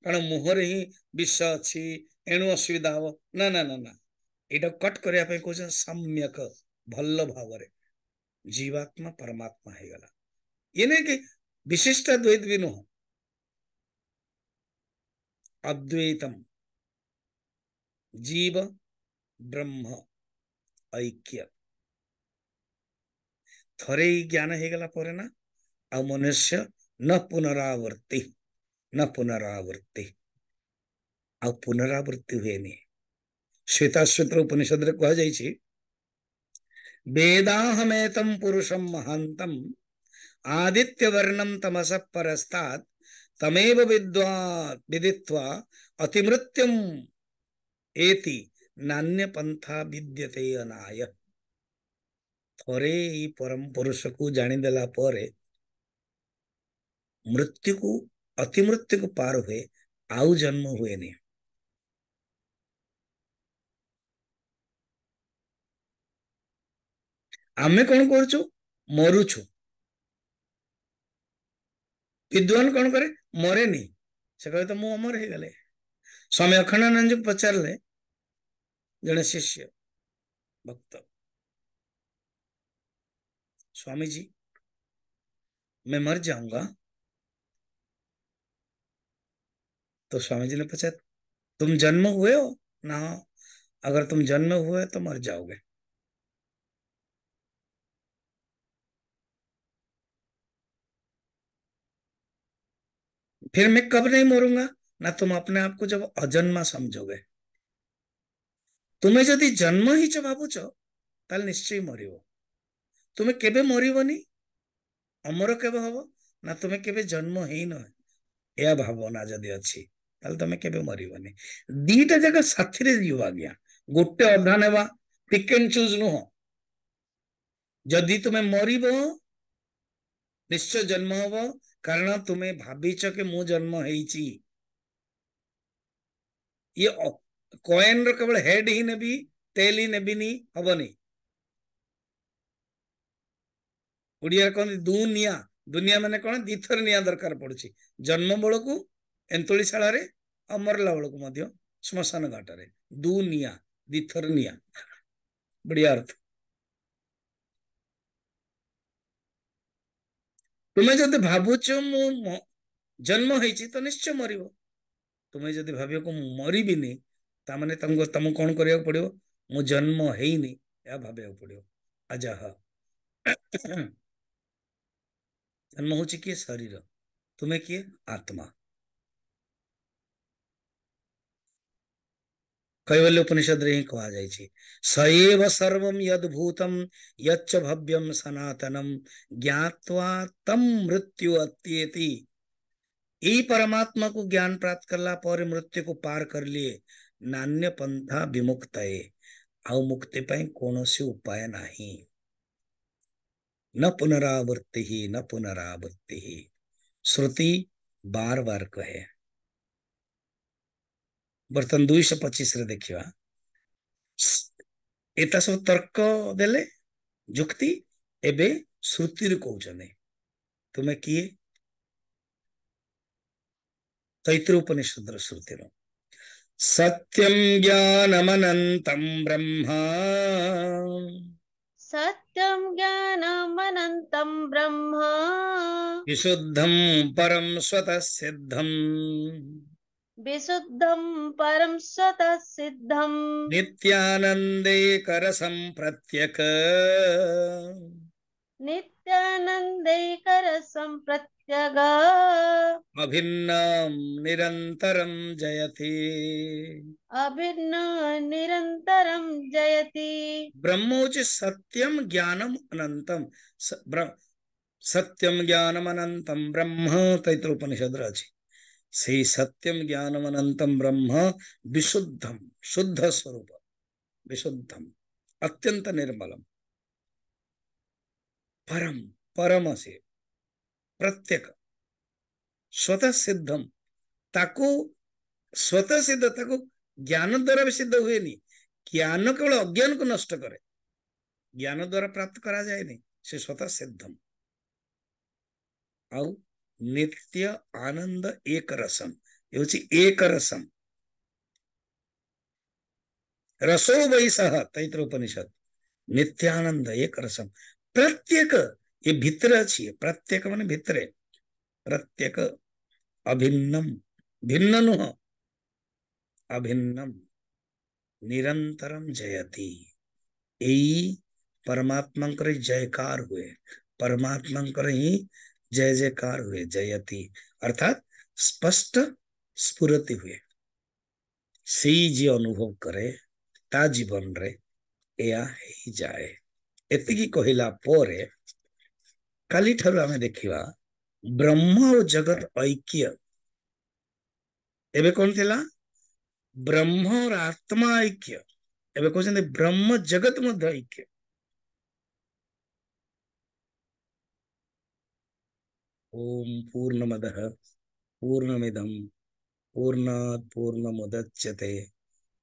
कारण मुह र हि विष अनि एउ असुविधा है त कटापाई सम भावी जीवात्मा परमात्माइगला इनकि विशिष्ट द्वैत वि नुह अद्वैतम जीव ब्रह्म ऐक्य थे ज्ञान हो गला ना आ मनुष्य न पुनरावृत्ति न पुनरावृत्ति आ पुनरावृत्ति हुए नहीं श्वेताश्वेत उपनिषद कह वेदाहमेत पुरुष महात आदित्य वर्णम तमस परस्ता तमेव विद्वा विदिवा अतिमृत्युम एति ନାନ୍ୟ ପନ୍ଥା ବିଦ୍ୟତେ ଅନାୟ ଥରେ ଏଇ ପରମ ପୁରୁଷକୁ ଜାଣିଦେଲା ପରେ ମୃତ୍ୟୁକୁ ଅତି ମୃତ୍ୟୁକୁ ପାର ହୁଏ ଆଉ ଜନ୍ମ ହୁଏନି ଆମେ କଣ କରୁଛୁ ମରୁଛୁ ବିଦ୍ୱାନ କଣ କରେ ମରେନି ସେ କହିଲେ ତ ମୁଁ ଅମର ହେଇଗଲେ ସ୍ୱାମୀ ଅଖଣ୍ଡାନନ୍ଦଙ୍କୁ ପଚାରିଲେ गणशिष्य भक्त स्वामी जी मैं मर जाऊंगा तो स्वामी जी ने पूछा तुम जन्म हुए हो ना अगर तुम जन्म हुए तो मर जाओगे फिर मैं कब नहीं मरूंगा ना तुम अपने आप को जब अजन्मा समझोगे ତୁମେ ଯଦି ଜନ୍ମ ହେଇଛ ଭାବୁଛ ତାହେଲେ ନିଶ୍ଚୟ ମରିବ ତୁମେ କେବେ ମରିବନି ଅମର କେବେ ହବ ନା ତୁମେ କେବେ ଜନ୍ମ ହେଇନ ଏହା ଭାବନା ଯଦି ଅଛି ତାହେଲେ ତମେ କେବେ ମରିବନି ଦିଟା ଯାକ ସାଥିରେ ଯିବ ଆଜ୍ଞା ଗୋଟେ ଅଧା ନେବା ପିକ୍ ଆଣ୍ଡ ଚୁଜ୍ ନୁହଁ ଯଦି ତୁମେ ମରିବ ନିଶ୍ଚୟ ଜନ୍ମ ହବ କାରଣ ତୁମେ ଭାବିଛ କି ମୁଁ ଜନ୍ମ ହେଇଛି ଇଏ କଏନର କେବଳ ହେଡ୍ ହିଁ ନେବି ତେଲ ହିଁ ନେବିନି ହବନି ଓଡ଼ିଆରେ କହନ୍ତି ଦୁନିଆ ଦୁନିଆ ମାନେ କ'ଣ ଦିଥର ନିଆଁ ଦରକାର ପଡୁଛି ଜନ୍ମ ବେଳକୁ ଏନ୍ତୁଳିଶାଳରେ ଆଉ ମରିଲା ବେଳକୁ ମଧ୍ୟ ଶ୍ମଶାନ ଘାଟରେ ଦୁନିଆ ଦିଥର ନିଆଁ ବଢିଆ ଅର୍ଥ ତୁମେ ଯଦି ଭାବୁଛ ମୁଁ ଜନ୍ମ ହେଇଛି ତ ନିଶ୍ଚୟ ମରିବ ତୁମେ ଯଦି ଭାବିବ ମୁଁ ମରିବିନି ତାମାନେ ତମକୁ ତମକୁ कौन कर ପଡ଼ିବ ମୁଁ ଜନ୍ମ ହେଇନି ଏହା ଭାବିବାକୁ ପଡ଼ିବ ଆଜାହ ଜନ୍ମ ହେଉଛି କିଏ ଶରୀର ତୁମେ କିଏ कैवल्य उपनिषद रे कह जाए सएव सर्व यदूतम यच्च भव्यम सनातनम ज्ञावा तम मृत्यु अत्येती परमात्मा को ज्ञान प्राप्त करला पर मृत्यु को पार कर लिए नान्य पंथा विमुक्त मुक्ति कौन से उपाय नहीं न पुनरावृत्ति ही न पुनरावृत्ति ही श्रुति बार बार कहे बर्तन दुश पचीस देखा एटा सब तर्क देले जुक्ति एबे श्रुति कौन तुम्हें किए तैतृपनिषद श्रुति रहा सत्यं ज्ञानमनन्तं ब्रह्मा सत्यम ज्ञानमनन्तं ब्रह्म विशुद्धम परम स्वतः सिद्धम विशुद्धम परम स्वतः सिद्धम् नित्यानन्दैकरसं प्रत्यक् नित्यानन्दैकरसं प्रत्यगा अभिन्नं निरन्तरं जयति अभिन्न निरन्तरं जयति ब्रह्मोच सत्यम ज्ञानम अनंतम सत्यम ज्ञानम अनंतम ब्रह्म तैत्रोपनिषद राजी से सत्यम ज्ञानम अनंतम ब्रह्म विशुद्धम शुद्ध स्वरूप विशुद्धम अत्यंत निर्मलम परम परम से प्रत्येक स्वतः सिद्धम ताको स्वतः सिद्ध ताको ज्ञान द्वारा भी सिद्ध हुए नहीं ज्ञान केवल अज्ञान को नष्ट करे ज्ञान द्वारा प्राप्त करा जाए नहीं से स्वतः सिद्धम आउ नित्य आनंद एक रसम ये एक रसम रसो वही सह तैत्र उपनिषद नित्यानंद एक रसम प्रत्येक ये भीतर अच्छी प्रत्येक मान है प्रत्यक अभिन्नम नु अभिन्नम निरंतरम जयति यही कर जयकार हुए कर ही जय जयकार हुए जयति अर्थात स्पष्ट स्फुरति हुए अनुभव करे ता जीवन रे या ही जाए ଏତିକି କହିଲା ପରେ କାଲିଠାରୁ ଆମେ ଦେଖିବା ब्रह्म और जगत ऐक्य एवं कौन थी ब्रह्म और आत्मा ऐक्य एवं कहते ब्रह्म जगत मध्य ऐक्य ओम पूर्ण पूर्ण मद मिदम पूर्णा पूर्ण मुदच्यते